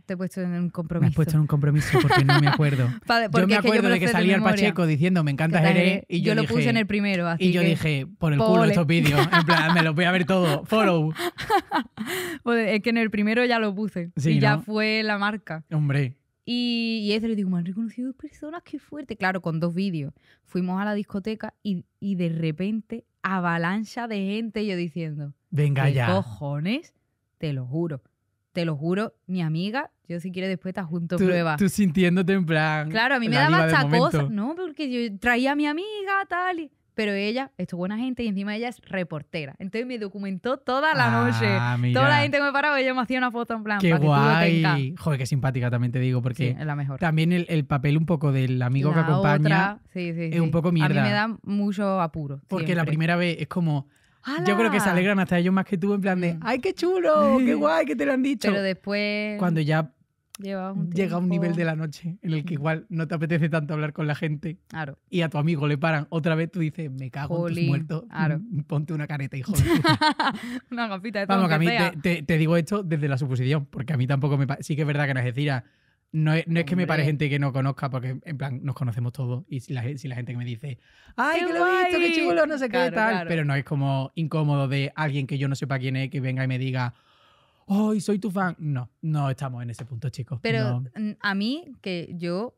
te he puesto en un compromiso. Me he puesto en un compromiso porque no me acuerdo. yo me acuerdo de que salía el Pacheco diciendo me encanta Jerez y yo, lo puse en el primero. y yo dije, por el culo estos vídeos, en plan, me los voy a ver todo, follow. Pues, es que en el primero ya lo puse y ya fue la marca. Hombre. Y, y eso le digo, me han reconocido dos personas, qué fuerte. Claro, con dos vídeos. Fuimos a la discoteca y, de repente avalancha de gente yo diciendo, venga ya. cojones? Te lo juro te lo juro, mi amiga, yo si quiere después te junto prueba. Tú sintiéndote en plan. Claro, a mí me da más cosa, no, porque yo traía a mi amiga, tal. Y, pero ella, esto es buena gente y encima ella es reportera. Entonces me documentó toda la ah, noche. Toda la gente que me paraba, ella me hacía una foto en plan. Qué guay. Joder, qué simpática también te digo, porque la mejor. también el, papel un poco del amigo que acompaña es un poco mierda. A mí me da mucho apuro. Porque la primera vez es como, yo creo que se alegran hasta ellos más que tú, en plan de, mm. ¡ay, qué chulo! ¡Qué guay que te lo han dicho! Pero después... Cuando ya llega un nivel de la noche en el que igual no te apetece tanto hablar con la gente claro. y a tu amigo le paran otra vez, tú dices, me cago en tus mm, ponte una careta, hijo de Una gafita de Vamos, que a mí te, digo esto desde la suposición, porque a mí tampoco me Sí que es verdad que no es decir. Ah, no es, que me pare gente que no conozca, porque en plan nos conocemos todos. Y si la, gente que me dice, ¡ay, que lo he visto, qué chulo, no sé qué, tal! Pero no es como incómodo de alguien que yo no sepa quién es que venga y me diga, ¡ay, soy tu fan! No, no estamos en ese punto, chicos. Pero a mí, que yo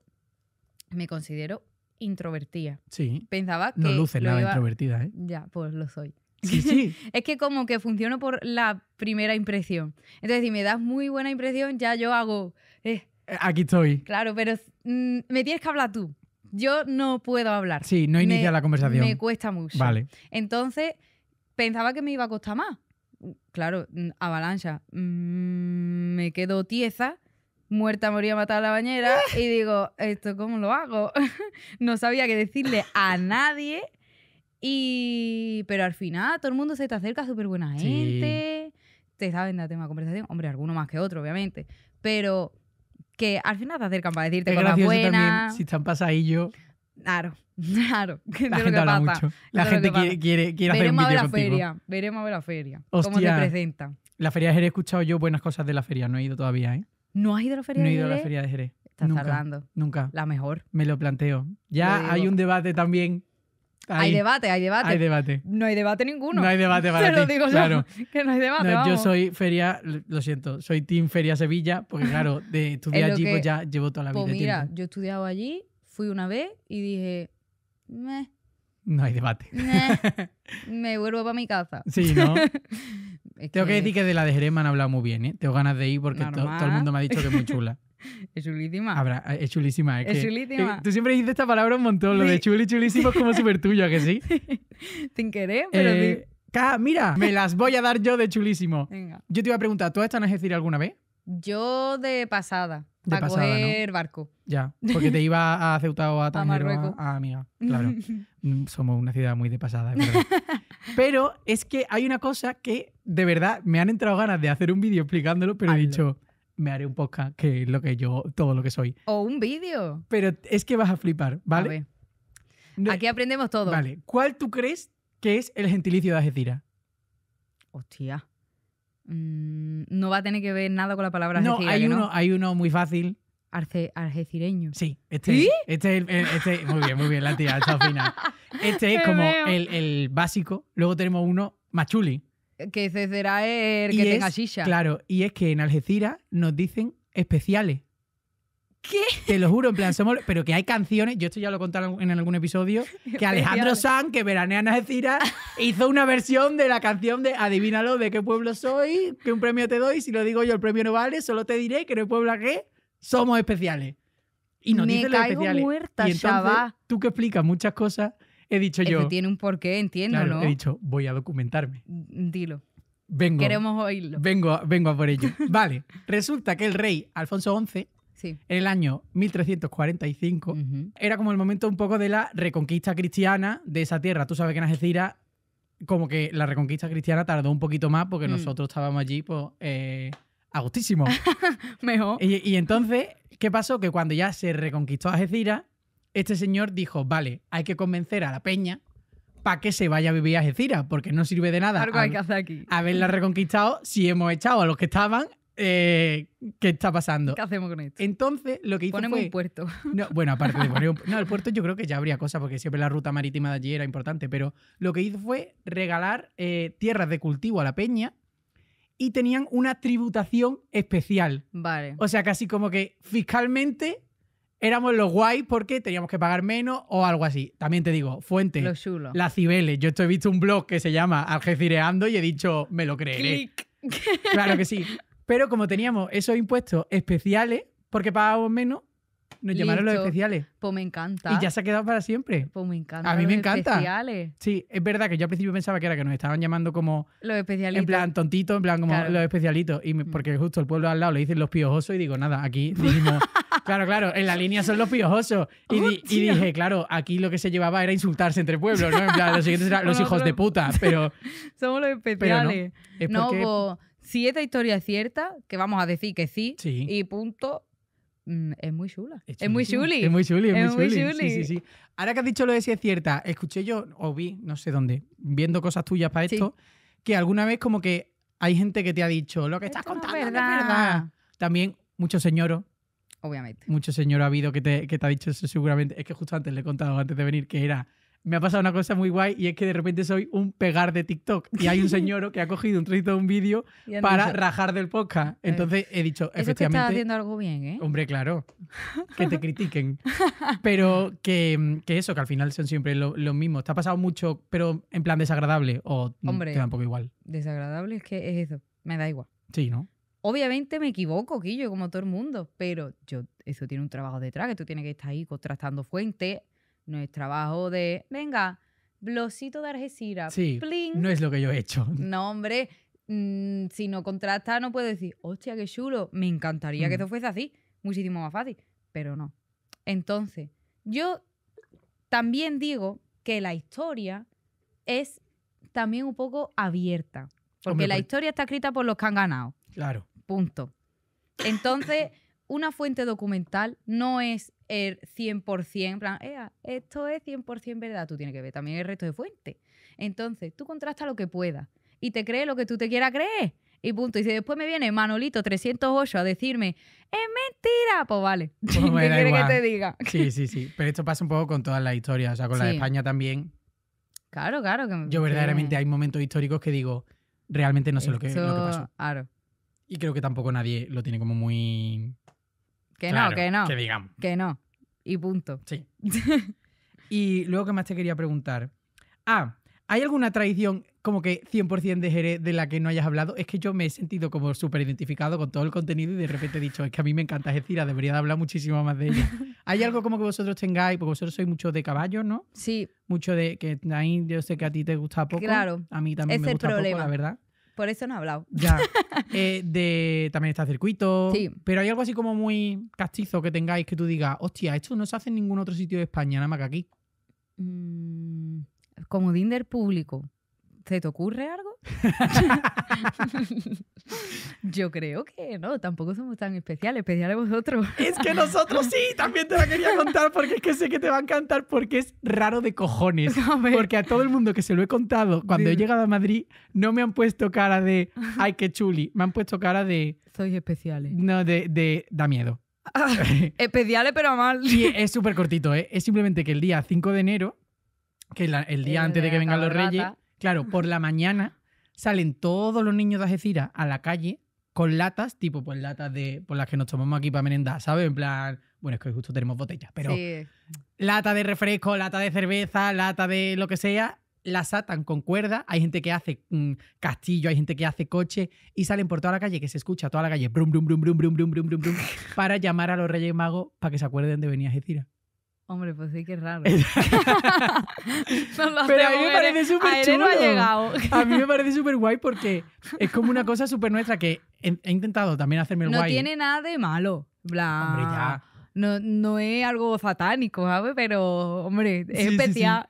me considero introvertida. Sí. Pensaba que. No luces nada introvertida, ¿eh? Ya, pues lo soy. Sí, sí. es que como que funciono por la primera impresión. Entonces, si me das muy buena impresión, ya yo hago. Eh, eh, aquí estoy. Claro, pero mm, me tienes que hablar tú. Yo no puedo hablar. Sí, no inicia la conversación. Me cuesta mucho. Vale. Entonces, pensaba que me iba a costar más. Mm, claro, mm, avalancha. me quedo tiesa muerta moría matada a la bañera y digo, ¿esto cómo lo hago? no sabía qué decirle a nadie. Y pero al final todo el mundo se te acerca súper buena gente. Te saben dar tema de conversación. Hombre, alguno más que otro, obviamente. Pero que al final te acercan para decirte cosas buenas. si están pasadillos. Claro, claro. la gente habla mucho. La gente quiere, hacer un vídeo a ver la feria. Veremos a ver la feria. cómo te presenta. La feria de Jerez he escuchado yo buenas cosas de la feria. No he ido todavía, ¿eh? ¿No has ido a la feria de Jerez? No he ido a la feria de Jerez. Estás nunca, tardando. Nunca. La mejor. Me lo planteo. Ya hay un debate también hay debate, hay debate. No hay debate ninguno. No hay debate para Te claro. yo, soy Feria, lo siento, soy Team Feria Sevilla, porque claro, de estudiar allí pues ya llevo toda la pues vida. Pues mira, yo he estudiado allí, fui una vez y dije, No hay debate. me vuelvo para mi casa. Sí, ¿no? Tengo que... decir que de la de Jerez me han hablado muy bien, ¿eh? Tengo ganas de ir porque todo el mundo me ha dicho que es muy chula. Es chulísima. Habrá, eh, es chulísima. Es, es chulísima. Eh, tú siempre dices esta palabra un montón, lo de chuli, chulísimo es como súper tuyo, que sí? Sin querer, pero... Eh, mira, me las voy a dar yo de chulísimo. Venga. Yo te iba a preguntar, ¿tú has estado en decir alguna vez? Yo de pasada. De pasada, coger barco. Ya, porque te iba a Ceuta o a Tanjero, a, Marruecos. Amiga. Claro, mm, somos una ciudad muy de pasada, es verdad. Pero es que hay una cosa que, de verdad, me han entrado ganas de hacer un vídeo explicándolo, pero he dicho, me haré un podcast, que es lo que yo, todo lo que soy. O un vídeo. Pero es que vas a flipar, ¿vale? Aquí aprendemos todo. Vale. ¿Cuál tú crees que es el gentilicio de Algeciras? Hostia. Mm, no va a tener que ver nada con la palabra no, Hay uno, no, hay uno muy fácil. Arce, argecireño. Sí, este, ¿Sí? este, es este, muy bien, muy bien, la tía, fina. Este es como el, el, básico. Luego tenemos uno, machuli. Eh, que será el que tenga shisha. Claro, y es que en Algeciras nos dicen especiales. ¿Qué? Te lo juro, en plan, somos. Pero que hay canciones, yo esto ya lo contaron en algún episodio, que Alejandro Sanz, que veranea en Algeciras, hizo una versión de la canción de Adivínalo, de qué pueblo soy, que un premio te doy, si lo digo yo el premio no vale, solo te diré que no es pueblo a qué, somos especiales. Y nos Me dicen caigo muerta, y entonces, tú que explicas muchas cosas, he dicho yo. Eso tiene un porqué, entiendo, He dicho, voy a documentarme. Mm, dilo. Vengo. Queremos oírlo. Vengo, vengo a por ello. vale. Resulta que el rey Alfonso XI en el año 1345. Era como el momento un poco de la reconquista cristiana de esa tierra. Tú sabes que en Algeciras, como que la reconquista cristiana tardó un poquito más porque mm. nosotros estábamos allí, pues, eh, Mejor. Y, entonces, ¿qué pasó? Que cuando ya se reconquistó Algeciras, este señor dijo, vale, hay que convencer a la peña para que se vaya a vivir a Gecira, porque no sirve de nada Algo hay que hacer aquí. haberla reconquistado si hemos echado a los que estaban. Eh, ¿Qué está pasando? ¿Qué hacemos con esto? Entonces, lo que hizo Ponemos un puerto. bueno, aparte de poner No, el puerto yo creo que ya habría cosas, porque siempre la ruta marítima de allí era importante, pero lo que hizo fue regalar eh, tierras de cultivo a la peña y tenían una tributación especial. Vale. O sea, casi como que fiscalmente éramos los guays porque teníamos que pagar menos o algo así. También te digo, fuente, lo chulo. la Cibeles. Yo esto he visto un blog que se llama Algecireando y he dicho, me lo creeré. Claro que sí. Pero como teníamos esos impuestos especiales, porque pagábamos menos, nos llamaron los especiales. Pues me encanta. Y ya se ha quedado para siempre. Pues me encanta. A mí me encanta. Especiales. Sí, es verdad que yo al principio pensaba que era que nos estaban llamando como. Los especialitos. En plan tontito, en plan como los especialitos. Y mm. porque justo el pueblo al lado le dicen los piojosos y digo, nada, aquí Claro, claro, en la línea son los piojosos. Y, dije, claro, aquí lo que se llevaba era insultarse entre pueblos, ¿no? los hijos de puta, pero Somos los especiales. no, si esta historia es cierta, que vamos a decir que sí, Sí. y punto, mm, es muy chula. Es, muy chuli. Es muy chuli, es, muy chuli. Sí, sí, sí. Ahora que has dicho lo de si es cierta, escuché yo, o vi, no sé dónde, viendo cosas tuyas para esto, que alguna vez como que hay gente que te ha dicho, lo que estás contando es verdad. También muchos señoros Obviamente. Mucho señor ha habido que te, que te ha dicho eso seguramente. Es que justo antes le he contado, antes de venir, que era me ha pasado una cosa muy guay y es que de repente soy un pegar de TikTok y hay un señor que ha cogido un trocito de un vídeo para rajar del podcast. Entonces he dicho, efectivamente... haciendo algo bien, ¿eh? Hombre, claro. Que te critiquen. Pero que, eso, que al final son siempre los mismos. ¿Te ha pasado mucho, pero en plan desagradable o te da un poco igual? Desagradable es que es eso. Me da igual. Sí, ¿no? Obviamente me equivoco, yo como todo el mundo, pero yo, eso tiene un trabajo detrás, que tú tienes que estar ahí contrastando fuentes. No es trabajo de, venga, blosito de argesira. no es lo que yo he hecho. No, hombre, mm, si no contrasta no puedo decir, hostia, qué chulo, me encantaría que mm. eso fuese así, muchísimo más fácil, pero no. Entonces, yo también digo que la historia es también un poco abierta, porque la pues historia está escrita por los que han ganado. Claro. Punto. Entonces, una fuente documental no es el 100%, En plan, esto es 100% verdad, tú tienes que ver también el resto de fuente Entonces, tú contrasta lo que puedas y te crees lo que tú te quieras creer. Y punto. Y si después me viene Manolito 308 a decirme, es mentira, pues vale. Pues quiere que te diga? Sí, sí, sí. Pero esto pasa un poco con todas las historias, o sea, con la de España también. Claro, claro. Yo verdaderamente hay momentos históricos que digo, realmente no sé lo que, lo que pasó. Claro. Y creo que tampoco nadie lo tiene como muy. Que no, que no. Que digamos. Que no. Y punto. Sí. y luego que más te quería preguntar. Ah, ¿hay alguna tradición como que 100% de Jerez de la que no hayas hablado? Es que yo me he sentido como súper identificado con todo el contenido y de repente he dicho, es que a mí me encanta Gira, debería de hablar muchísimo más de ella. ¿Hay algo como que vosotros tengáis, porque vosotros sois mucho de caballos, ¿no? Sí. Mucho de que ahí yo sé que a ti te gusta poco. Claro. A mí también es me gusta problema. poco, la verdad. Por eso no he hablado. Ya. Eh, de, también está circuito. Sí. Pero hay algo así como muy castizo que tengáis que tú digas, hostia, esto no se hace en ningún otro sitio de España, nada más que aquí. Mm, como Dinder público. ¿Te te ocurre algo? Yo creo que no, tampoco somos tan especiales, especiales vosotros. Es que nosotros sí, también te la quería contar porque es que sé que te va a encantar porque es raro de cojones. porque a todo el mundo que se lo he contado cuando he llegado a Madrid no me han puesto cara de ay, qué chuli, me han puesto cara de... Sois especiales. No, de, da miedo. especiales pero a mal. Sí, es súper cortito, ¿eh? es simplemente que el día 5 de enero, que es el día antes de que vengan los reyes, Claro, por la mañana salen todos los niños de Ajecira a la calle con latas, tipo pues latas de por las que nos tomamos aquí para merendar, ¿sabes? En plan, bueno, es que justo tenemos botellas, pero sí. lata de refresco, lata de cerveza, lata de lo que sea, las atan con cuerda, hay gente que hace mm, castillo, hay gente que hace coche y salen por toda la calle, que se escucha toda la calle, brum, brum, brum, brum, brum, brum, brum, brum, para llamar a los Reyes Magos para que se acuerden de venir a Hombre, pues sí qué raro. Pero a mí me parece súper chulo. No a mí me parece súper guay porque es como una cosa súper nuestra que he, intentado también hacerme el guay. No tiene nada de malo. Bla. Hombre, ya no, es algo satánico, ¿sabes? Pero, hombre, es especial.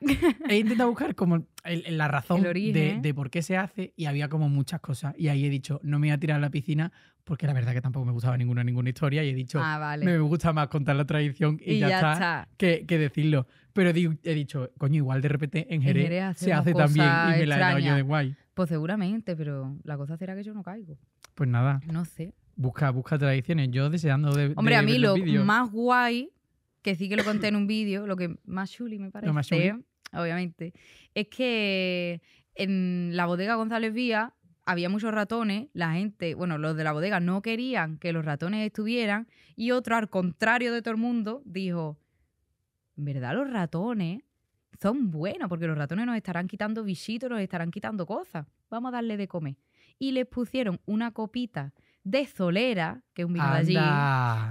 he intentado buscar como la razón ¿eh? de, por qué se hace y había como muchas cosas. Y ahí he dicho, no me voy a tirar a la piscina porque la verdad que tampoco me gustaba ninguna, ninguna historia. Y he dicho, ah, me gusta más contar la tradición y, ya, está, Que, decirlo. Pero he dicho, coño, igual de repente en Jerez, se hace también y me la he dado yo de guay. Pues seguramente, pero la cosa será que yo no caigo. Pues nada. No sé. Busca, busca tradiciones. Yo deseando de. Hombre, a mí lo más guay, que sí que lo conté en un vídeo, lo que más chuli me parece, obviamente, es que en la bodega González Vía había muchos ratones, la gente, bueno, los de la bodega no querían que los ratones estuvieran, y otro, al contrario de todo el mundo, dijo: ¿En verdad los ratones son buenos? Porque los ratones nos estarán quitando visitos, nos estarán quitando cosas. Vamos a darle de comer. Y les pusieron una copita de solera que es un vino allí,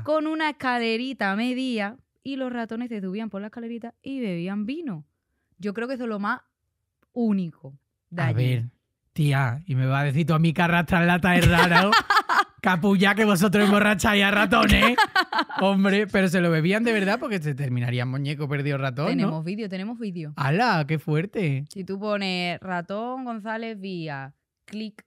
con una escalerita media y los ratones se subían por la escalerita y bebían vino. Yo creo que eso es lo más único de a ver, tía, y me va a decir tú a mí que arrastras lata es raro. Capulla que vosotros emborracháis a ratones. Hombre, pero se lo bebían de verdad porque se terminaría muñeco perdido ratón. Tenemos vídeo, tenemos vídeo. ¡Hala! ¡Qué fuerte! Si tú pones ratón González vía clic,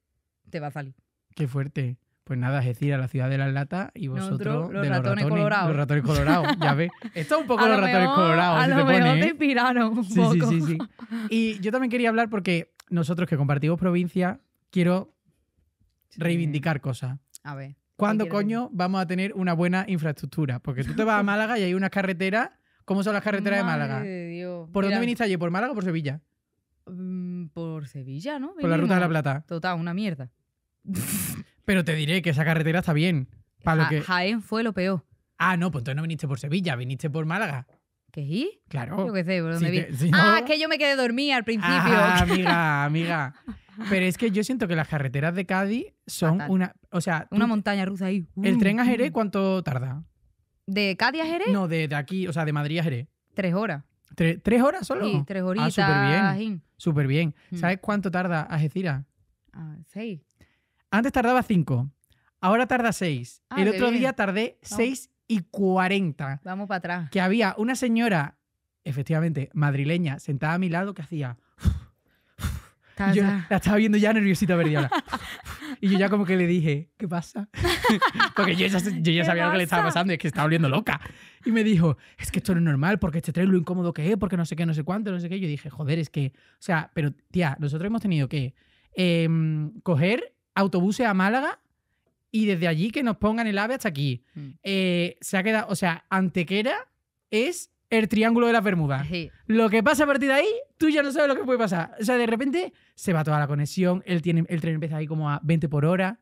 te va a salir. Qué fuerte. Pues nada, es decir, a la ciudad de las latas y vosotros los de los ratones, colorados. Los ratones colorados, ya ves. Esto un poco los ratones colorados. A lo mejor te ¿eh? inspiraron un poco. Sí, sí, sí. Y yo también quería hablar porque nosotros que compartimos provincia, quiero reivindicar cosas. A ver. ¿Cuándo coño vamos a tener una buena infraestructura? Porque tú te vas a Málaga y hay unas carreteras. ¿Cómo son las carreteras de Málaga? Dios. ¿Por dónde viniste allí? ¿Por Málaga o por Sevilla? Mm, por Sevilla, ¿no? Por la ruta de la Plata. Total, una mierda. Pero te diré que esa carretera está bien. Jaén fue lo peor. Ah, no, pues entonces no viniste por Sevilla, viniste por Málaga. ¿Qué sí? Claro. Yo qué sé, por dónde Ah, es que yo me quedé dormida al principio. Ah, amiga, amiga. Pero es que yo siento que las carreteras de Cádiz son una. O sea. Una montaña rusa ahí. ¿El uh, tren a uh. Jerez cuánto tarda? ¿De Cádiz a Jerez? No, de, aquí, o sea, de Madrid a Jerez. Tres horas. ¿Tres, horas solo? Sí, tres ah, horitas. Ah, súper bien. Súper bien. Mm. ¿Sabes cuánto tarda a ah, seis. Antes tardaba 5, ahora tarda 6. Ah, el otro día tardé 6 y 40. Vamos para atrás. Que había una señora, efectivamente, madrileña, sentada a mi lado que hacía... la estaba viendo ya nerviosita perdida. y yo ya como que le dije, ¿qué pasa? porque yo ya, sabía lo que le estaba pasando y es que estaba volviendo loca. Y me dijo, es que esto no es normal, porque este tren lo incómodo que es, porque no sé qué, no sé cuánto, no sé qué. Yo dije, joder, es que... O sea, pero tía, nosotros hemos tenido que em, coger autobuses a Málaga y desde allí que nos pongan el AVE hasta aquí. Mm. Eh, se ha quedado, o sea, Antequera es el triángulo de las Bermudas. Lo que pasa a partir de ahí, tú ya no sabes lo que puede pasar. O sea, de repente se va toda la conexión, el, tiene, el tren empieza ahí como a 20 por hora.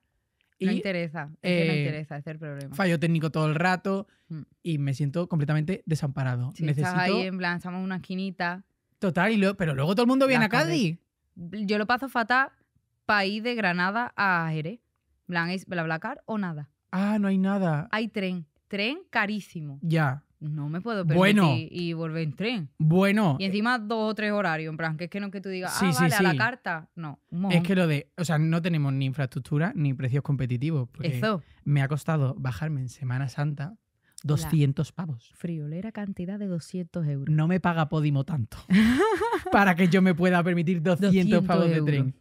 Y, no interesa, no eh, interesa, es el problema. Fallo técnico todo el rato mm. y me siento completamente desamparado. Necesito... Estás ahí en plan, estamos en una esquinita. Total, y pero luego todo el mundo viene a Cádiz. Yo lo paso fatal país de Granada a Jerez. bla, es Blablacar o nada. Ah, no hay nada. Hay tren. Tren carísimo. Ya. No me puedo permitir bueno. y volver en tren. Bueno. Y encima dos o tres horarios, en plan, que es que no es que tú digas, sí, ah, vale, sí, a la carta. No, un Es que lo de, o sea, no tenemos ni infraestructura ni precios competitivos. Eso. Me ha costado bajarme en Semana Santa 200 pavos. Friolera cantidad de 200 euros. No me paga Podimo tanto para que yo me pueda permitir 200, pavos de tren.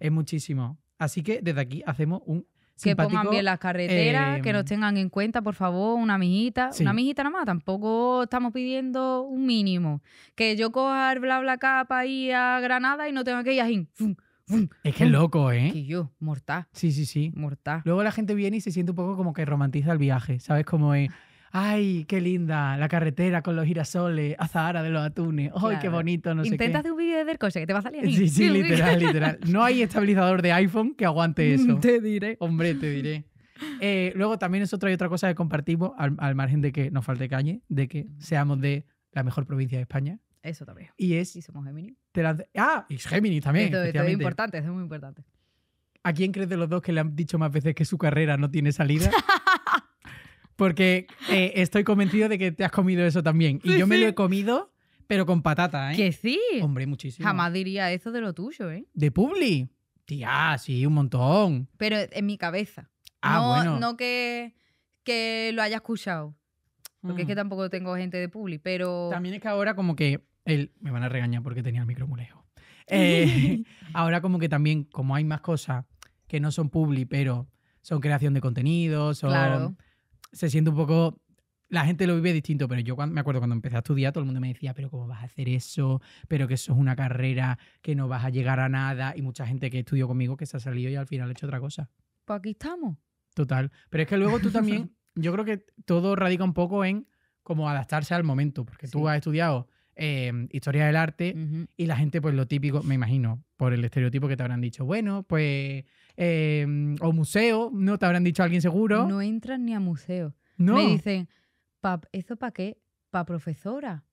Es muchísimo. Así que desde aquí hacemos un que pongan bien las carreteras, eh, que nos tengan en cuenta, por favor, una mijita. Una mijita nada más, tampoco estamos pidiendo un mínimo. Que yo coja el bla bla capa ahí a Granada y no tengo que ir así. Es que es loco, ¿eh? yo, mortal. Sí, sí, sí. Mortal. Luego la gente viene y se siente un poco como que romantiza el viaje, ¿sabes? cómo es, ay, qué linda, la carretera con los girasoles, azahara de los atunes, ay, qué bonito, no sé de un vídeo de que te va a salir Sí, sí, literal, literal. No hay estabilizador de iPhone que aguante mm, eso. Te diré. Hombre, te diré. Eh, luego también es otra, y otra cosa que compartimos, al, margen de que nos falte calle, de que mm. seamos de la mejor provincia de España. Eso también. Y es... Y somos Géminis. ah, es Géminis también. Esto, es importante, es muy importante. ¿A quién crees de los dos que le han dicho más veces que su carrera no tiene salida? Porque eh, estoy convencido de que te has comido eso también. y yo me lo he comido, pero con patata, ¿eh? Que sí. Hombre, muchísimo. Jamás diría eso de lo tuyo, ¿eh? ¿De Publi? Tía, sí, un montón. Pero en mi cabeza. Ah, no, no que, que lo haya escuchado. Porque es mm. que tampoco tengo gente de Publi, pero. También es que ahora, como que. Me van a regañar porque tenía el micromulejo. Eh, ahora, como que también, como hay más cosas que no son Publi, pero son creación de contenidos, son. Claro se siente un poco la gente lo vive distinto, pero yo cuando, me acuerdo cuando empecé a estudiar, todo el mundo me decía, pero ¿cómo vas a hacer eso? Pero que eso es una carrera, que no vas a llegar a nada. Y mucha gente que estudió conmigo que se ha salido y al final ha hecho otra cosa. Pues aquí estamos. Total. Pero es que luego tú también, yo creo que todo radica un poco en como adaptarse al momento, porque tú has estudiado Em, historia del arte y la gente, pues lo típico, me imagino, por el estereotipo que te habrán dicho, bueno, pues, em, o museo, no te habrán dicho alguien seguro. No entran ni a museo. No. Me dicen, ¿eso para qué? ¿Para profesora?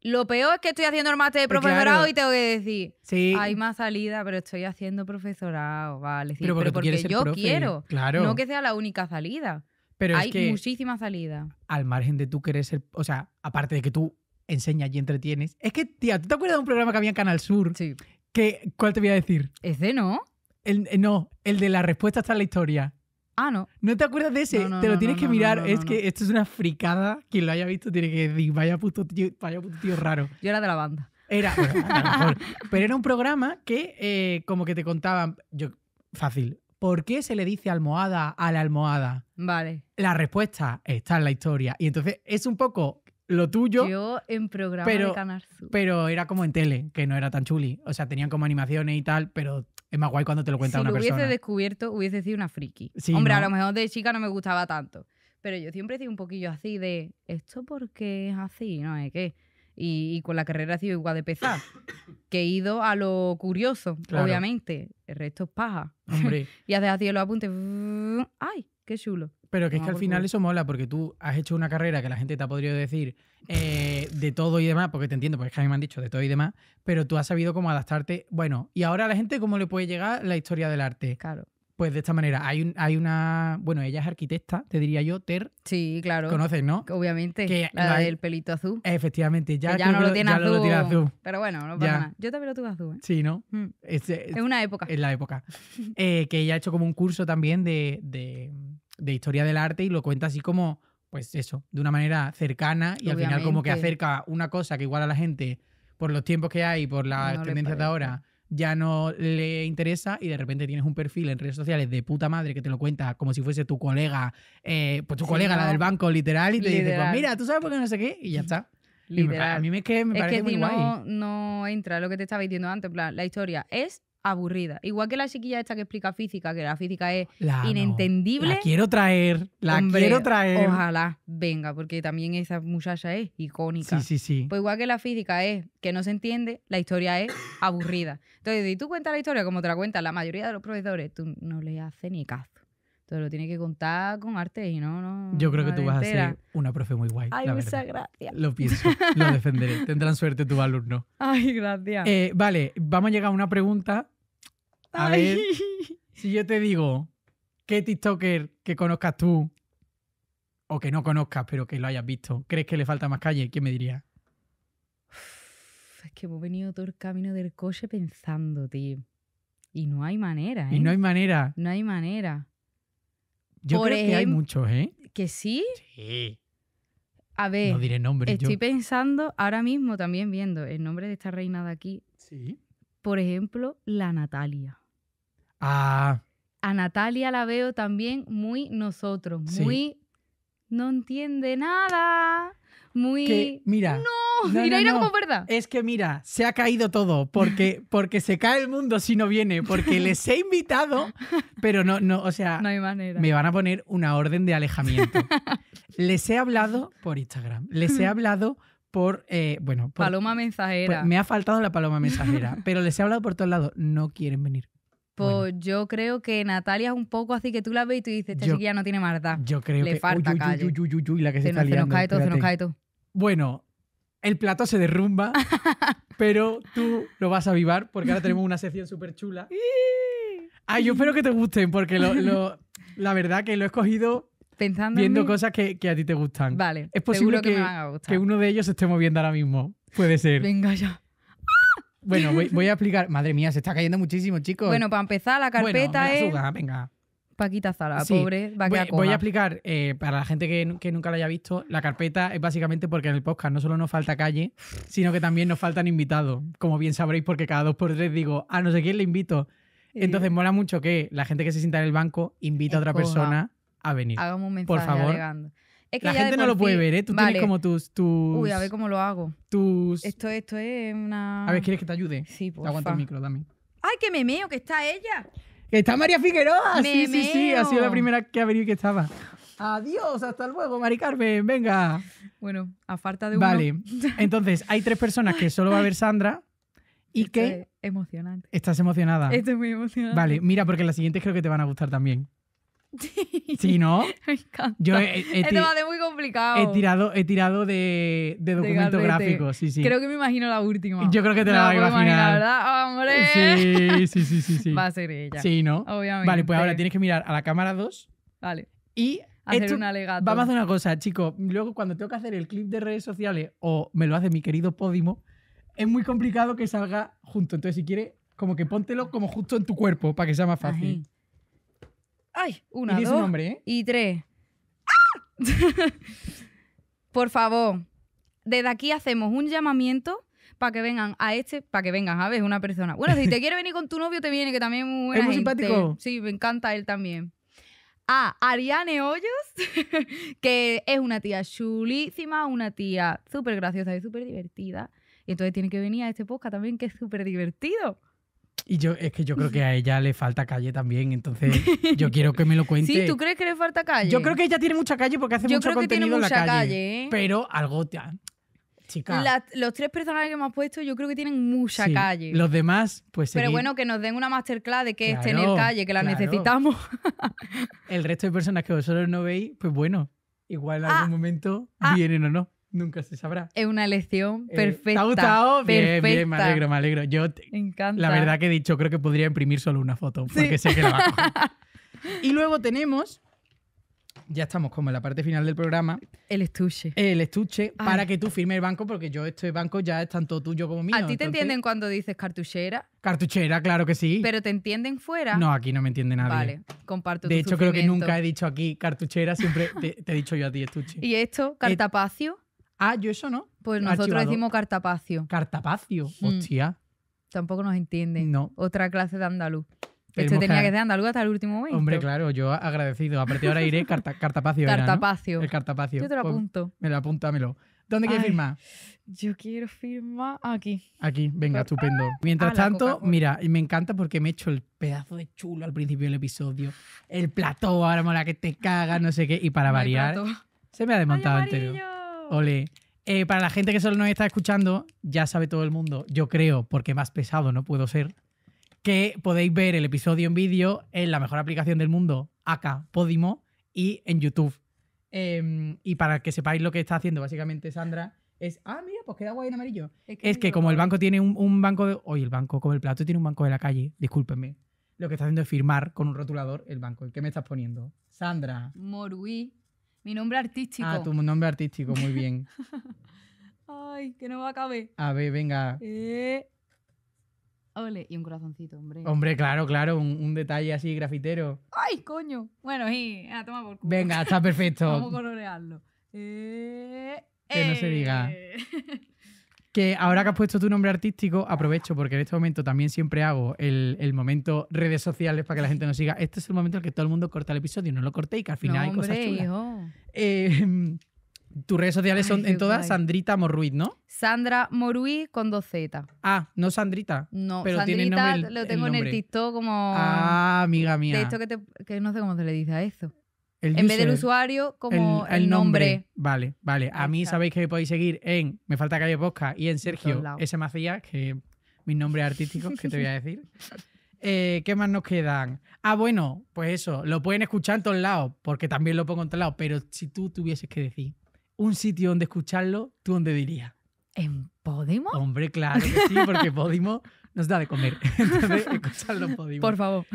Lo peor es que estoy haciendo el máster de pues profesorado y tengo que decir, hay más salida, pero estoy haciendo profesorado, vale. pero porque, yo quiero, claro. no que sea la única salida. Pero hay que, muchísima salida. Al margen de tú querer ser, o sea, aparte de que tú enseñas y entretienes. Es que, tía, ¿tú te acuerdas de un programa que había en Canal Sur? Sí. Que, ¿Cuál te voy a decir? ¿Ese no? Eh, no, el de la respuesta está en la historia. Ah, no. ¿No te acuerdas de ese? te lo tienes que mirar. es que esto es una fricada. Quien lo haya visto tiene que decir, vaya puto tío, vaya puto tío raro. Yo era de la banda. Era, Pero era un programa que eh, como que te contaban, yo, fácil, ¿por qué se le dice almohada a la almohada? Vale. La respuesta está en la historia. Y entonces es un poco lo tuyo. Yo en programa pero, de Pero era como en tele, que no era tan chuli. O sea, tenían como animaciones y tal, pero es más guay cuando te lo cuenta una lo persona. Si hubiese descubierto, hubiese sido una friki. Hombre, a lo mejor de chica no me gustaba tanto. Pero yo siempre he sido un poquillo así de, ¿esto porque es así? No es qué Y, con la carrera ha sido igual de pesar. que he ido a lo curioso, obviamente. El resto es paja. Hombre. y haces así los apuntes. ¡Ay, qué chulo! Pero que es que al final eso mola, porque tú has hecho una carrera que la gente te ha podido decir eh, de todo y demás, porque te entiendo, porque es que a mí me han dicho de todo y demás, pero tú has sabido cómo adaptarte. Bueno, y ahora a la gente, ¿cómo le puede llegar la historia del arte? Claro. Pues de esta manera, hay, hay una. Bueno, ella es arquitecta, te diría yo, Ter. Sí, claro. ¿Conoces, no? Obviamente. Que la, del pelito azul. Efectivamente, ya, no lo, tiene azul, Pero bueno, no pasa nada. Yo también lo tuve azul. ¿eh? Sí, ¿no? Mm. Es, una época. En la época. Eh, que ella ha hecho como un curso también de de historia del arte y lo cuenta así como, pues eso, de una manera cercana y al final como que acerca una cosa que igual a la gente, por los tiempos que hay, por las tendencias de ahora, ya no le interesa y de repente tienes un perfil en redes sociales de puta madre que te lo cuenta como si fuese tu colega, eh, pues tu colega, la del banco, literal, y te dice, pues mira, tú sabes por qué no sé qué, y ya está. a mí me es que no, no entra lo que te estaba diciendo antes, plan, la historia es aburrida. Igual que la chiquilla esta que explica física, que la física es inentendible. La quiero traer, la quiero traer. Ojalá venga, porque también esa muchacha es icónica. Sí, sí, sí. Pues igual que la física es que no se entiende, la historia es aburrida. Entonces, si tú cuentas la historia como te la cuentan la mayoría de los profesores, tú no le haces ni caso. todo lo tienes que contar con arte y no, Yo creo que tú vas a ser una profe muy guay. Ay, muchas gracias. Lo pienso, lo defenderé. Tendrán suerte tus alumnos. Ay, gracias. Eh, vale, vamos a llegar a una pregunta a ver, si yo te digo, ¿qué TikToker que conozcas tú o que no conozcas, pero que lo hayas visto, crees que le falta más calle? ¿Quién me diría? es que hemos venido todo el camino del coche pensando, tío. Y no hay manera, ¿eh? Y no ¿eh? hay manera. No hay manera. Yo creo que hay muchos, ¿eh? ¿Que sí? Sí. A ver, no nombre, estoy pensando ahora mismo también viendo el nombre de esta reina de aquí. Sí. Por ejemplo, la Natalia. Ah. A Natalia la veo también muy nosotros, muy no entiende nada. Muy. mira. No, mira, como verdad. Es que mira, se ha caído todo porque, porque se cae el mundo si no viene, porque les he invitado, pero no, no, o sea. Me van a poner una orden de alejamiento. les he hablado por Instagram, les he hablado por. Eh, bueno, Paloma mensajera. me ha faltado la paloma mensajera, pero les he hablado por todos lados. No quieren venir. Pues yo creo que Natalia es un poco así que tú la ves y tú dices, esta chiquilla no tiene marda. Yo creo Le que... falta uy, calle. la que se, cae todo, se nos cae todo. Bueno, el plato se derrumba, pero tú lo vas a avivar porque ahora tenemos una sección súper chula. Ay, ah, yo espero que te gusten porque la verdad que lo he escogido viendo cosas que, a ti te gustan. Vale, es posible que, que, me van gustar. que uno de ellos se esté moviendo ahora mismo. Puede ser. Venga ya. Bueno, voy, a explicar. Madre mía, se está cayendo muchísimo, chicos. Bueno, para empezar, la carpeta es. ¿eh? venga. Paquita Zara, pobre, va voy, a voy a explicar, eh, para la gente que, nunca lo haya visto, la carpeta es básicamente porque en el podcast no solo nos falta calle, sino que también nos faltan invitados. Como bien sabréis, porque cada dos por tres digo, a ah, no sé quién le invito. Entonces mola mucho que la gente que se sienta en el banco invite a otra persona a venir. Hagamos un mensaje por favor la gente no lo puede ver, ¿eh? Tú tienes como tus, Uy, a ver cómo lo hago. Tus... Esto, esto es una... A ver, ¿quieres que te ayude? Sí, por Aguanta el micro, dame. ¡Ay, que memeo! que está ella! ¡Que está María Figueroa! sí, sí, sí, ha sido la primera que ha venido que estaba. Adiós, hasta luego, Mari Carmen, venga. Bueno, a falta de uno. Vale, entonces hay tres personas que solo va a ver Sandra y que... emocionante. Estás emocionada. Esto muy emocionante. Vale, mira, porque las siguientes creo que te van a gustar también. Sí, ¿no? Yo he, este muy complicado. He tirado, he tirado de, de documentos gráficos, Creo que me imagino la última. Yo creo que te la, voy a imaginar. ¿verdad? ¡Hombre! Sí, sí, sí, sí, sí, Va a ser ella. Sí, ¿no? Obviamente. Vale, pues ahora tienes que mirar a la cámara 2. Vale. Y hacer un alegato. Vamos a hacer una cosa, chicos. Luego, cuando tengo que hacer el clip de redes sociales o me lo hace mi querido Podimo, es muy complicado que salga junto. Entonces, si quieres, como que póntelo como justo en tu cuerpo para que sea más fácil. Ay, una, y dos nombre, ¿eh? y tres. ¡Ah! Por favor, desde aquí hacemos un llamamiento para que vengan a este, para que vengan a ver una persona. Bueno, si te quiere venir con tu novio, te viene, que también es muy buena Es muy simpático. Sí, me encanta él también. A Ariane Hoyos, que es una tía chulísima, una tía súper graciosa y súper divertida. Y entonces tiene que venir a este podcast también, que es súper divertido. Y yo, es que yo creo que a ella le falta calle también, entonces yo quiero que me lo cuente. Sí, ¿tú crees que le falta calle? Yo creo que ella tiene mucha calle porque hace yo creo que tiene mucha calle. ¿eh? Pero algo. Chica. los tres personajes que hemos puesto, yo creo que tienen mucha calle. Los demás, pues. Pero bueno, que nos den una masterclass de qué es tener calle, que la necesitamos. El resto de personas que vosotros no veis, pues bueno, igual en ah, algún momento ah. vienen o no nunca se sabrá. Es una lección perfecta. Eh, ¿Te ha gustado? Bien, bien, me alegro, me alegro. Yo, encanta. La verdad que he dicho, creo que podría imprimir solo una foto, porque sé que la va y luego tenemos, ya estamos como en la parte final del programa. El estuche. El estuche, para que tú firmes el banco, porque yo este banco ya es tanto tuyo como mío. ¿A ti te entienden cuando dices cartuchera? Cartuchera, claro que sí. ¿Pero te entienden fuera? No, aquí no me entiende nadie. Vale, comparto De hecho, creo que nunca he dicho aquí cartuchera, siempre te, he dicho yo a ti estuche. ¿Y esto, eh, cartapacio? Ah, yo eso no. Pues ah, nosotros decimos cartapacio. Cartapacio, mm. hostia. Tampoco nos entienden. No. Otra clase de andaluz. Este tenía que, ser andaluz hasta el último momento. Hombre, claro, yo agradecido. A partir de ahora iré carta, cartapacio. cartapacio. El cartapacio. Yo te lo pues, apunto. me lo apúntamelo. ¿Dónde quieres firmar? Yo quiero firmar aquí. Aquí, venga, pues, estupendo. Ah, Mientras tanto, mira, y me encanta porque me he hecho el pedazo de chulo al principio del episodio. El plató, ahora mola que te cagas, no sé qué. Y para variar, se me ha desmontado el Ole. Eh, para la gente que solo nos está escuchando, ya sabe todo el mundo, yo creo, porque más pesado no puedo ser, que podéis ver el episodio en vídeo en la mejor aplicación del mundo, acá, Podimo, y en YouTube. Em, y para que sepáis lo que está haciendo básicamente Sandra, es, ah, mira, pues queda guay en amarillo. Es que, como el banco tiene un, banco de... Oye, el banco, como el plato tiene un banco de la calle, discúlpenme. Lo que está haciendo es firmar con un rotulador el banco. ¿El que me estás poniendo? Sandra. Morui. Mi nombre artístico. Ah, tu nombre artístico, muy bien. Ay, que no va a caber. A ver, venga. Eh... Ole, y un corazoncito, hombre. Hombre, claro, claro, un, detalle así grafitero. ¡Ay, coño! Bueno, y a ah, tomar por culo. Venga, está perfecto. Vamos a colorearlo. Eh, que no se eh. diga. que ahora que has puesto tu nombre artístico, aprovecho porque en este momento también siempre hago el, momento redes sociales para que la gente nos siga. Este es el momento en el que todo el mundo corta el episodio, y no lo cortéis, que al final hay cosas chulas. Hijo. Em, tus redes sociales son en todas Sandrita Morruiz, ¿no? Sandra Morruiz con dos Z. Ah, no Sandrita. No, Sandrita lo tengo en el TikTok como. Ah, amiga mía. De esto que, que no sé cómo se le dice a eso en vez del usuario, como el, nombre. Vale, vale. A mí sabéis que podéis seguir en Me Falta Calle Bosca y en Sergio S. Macías, que mi nombre artístico que te voy a decir. Eh, ¿Qué más nos quedan? Ah, bueno, pues eso, lo pueden escuchar en todos lados, porque también lo pongo en todos lados, pero si tú tuvieses que decir un sitio donde escucharlo, ¿tú dónde dirías? ¿En Podimo? Hombre, claro sí, porque Podimo nos da de comer. Entonces, Por favor.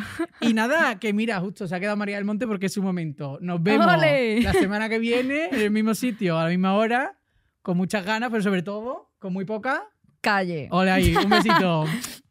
Y nada, que mira, justo se ha quedado María del Monte porque es su momento. Nos vemos la semana que viene en el mismo sitio, a la misma hora, con muchas ganas, pero sobre todo con muy poca calle. Hola ahí, un besito.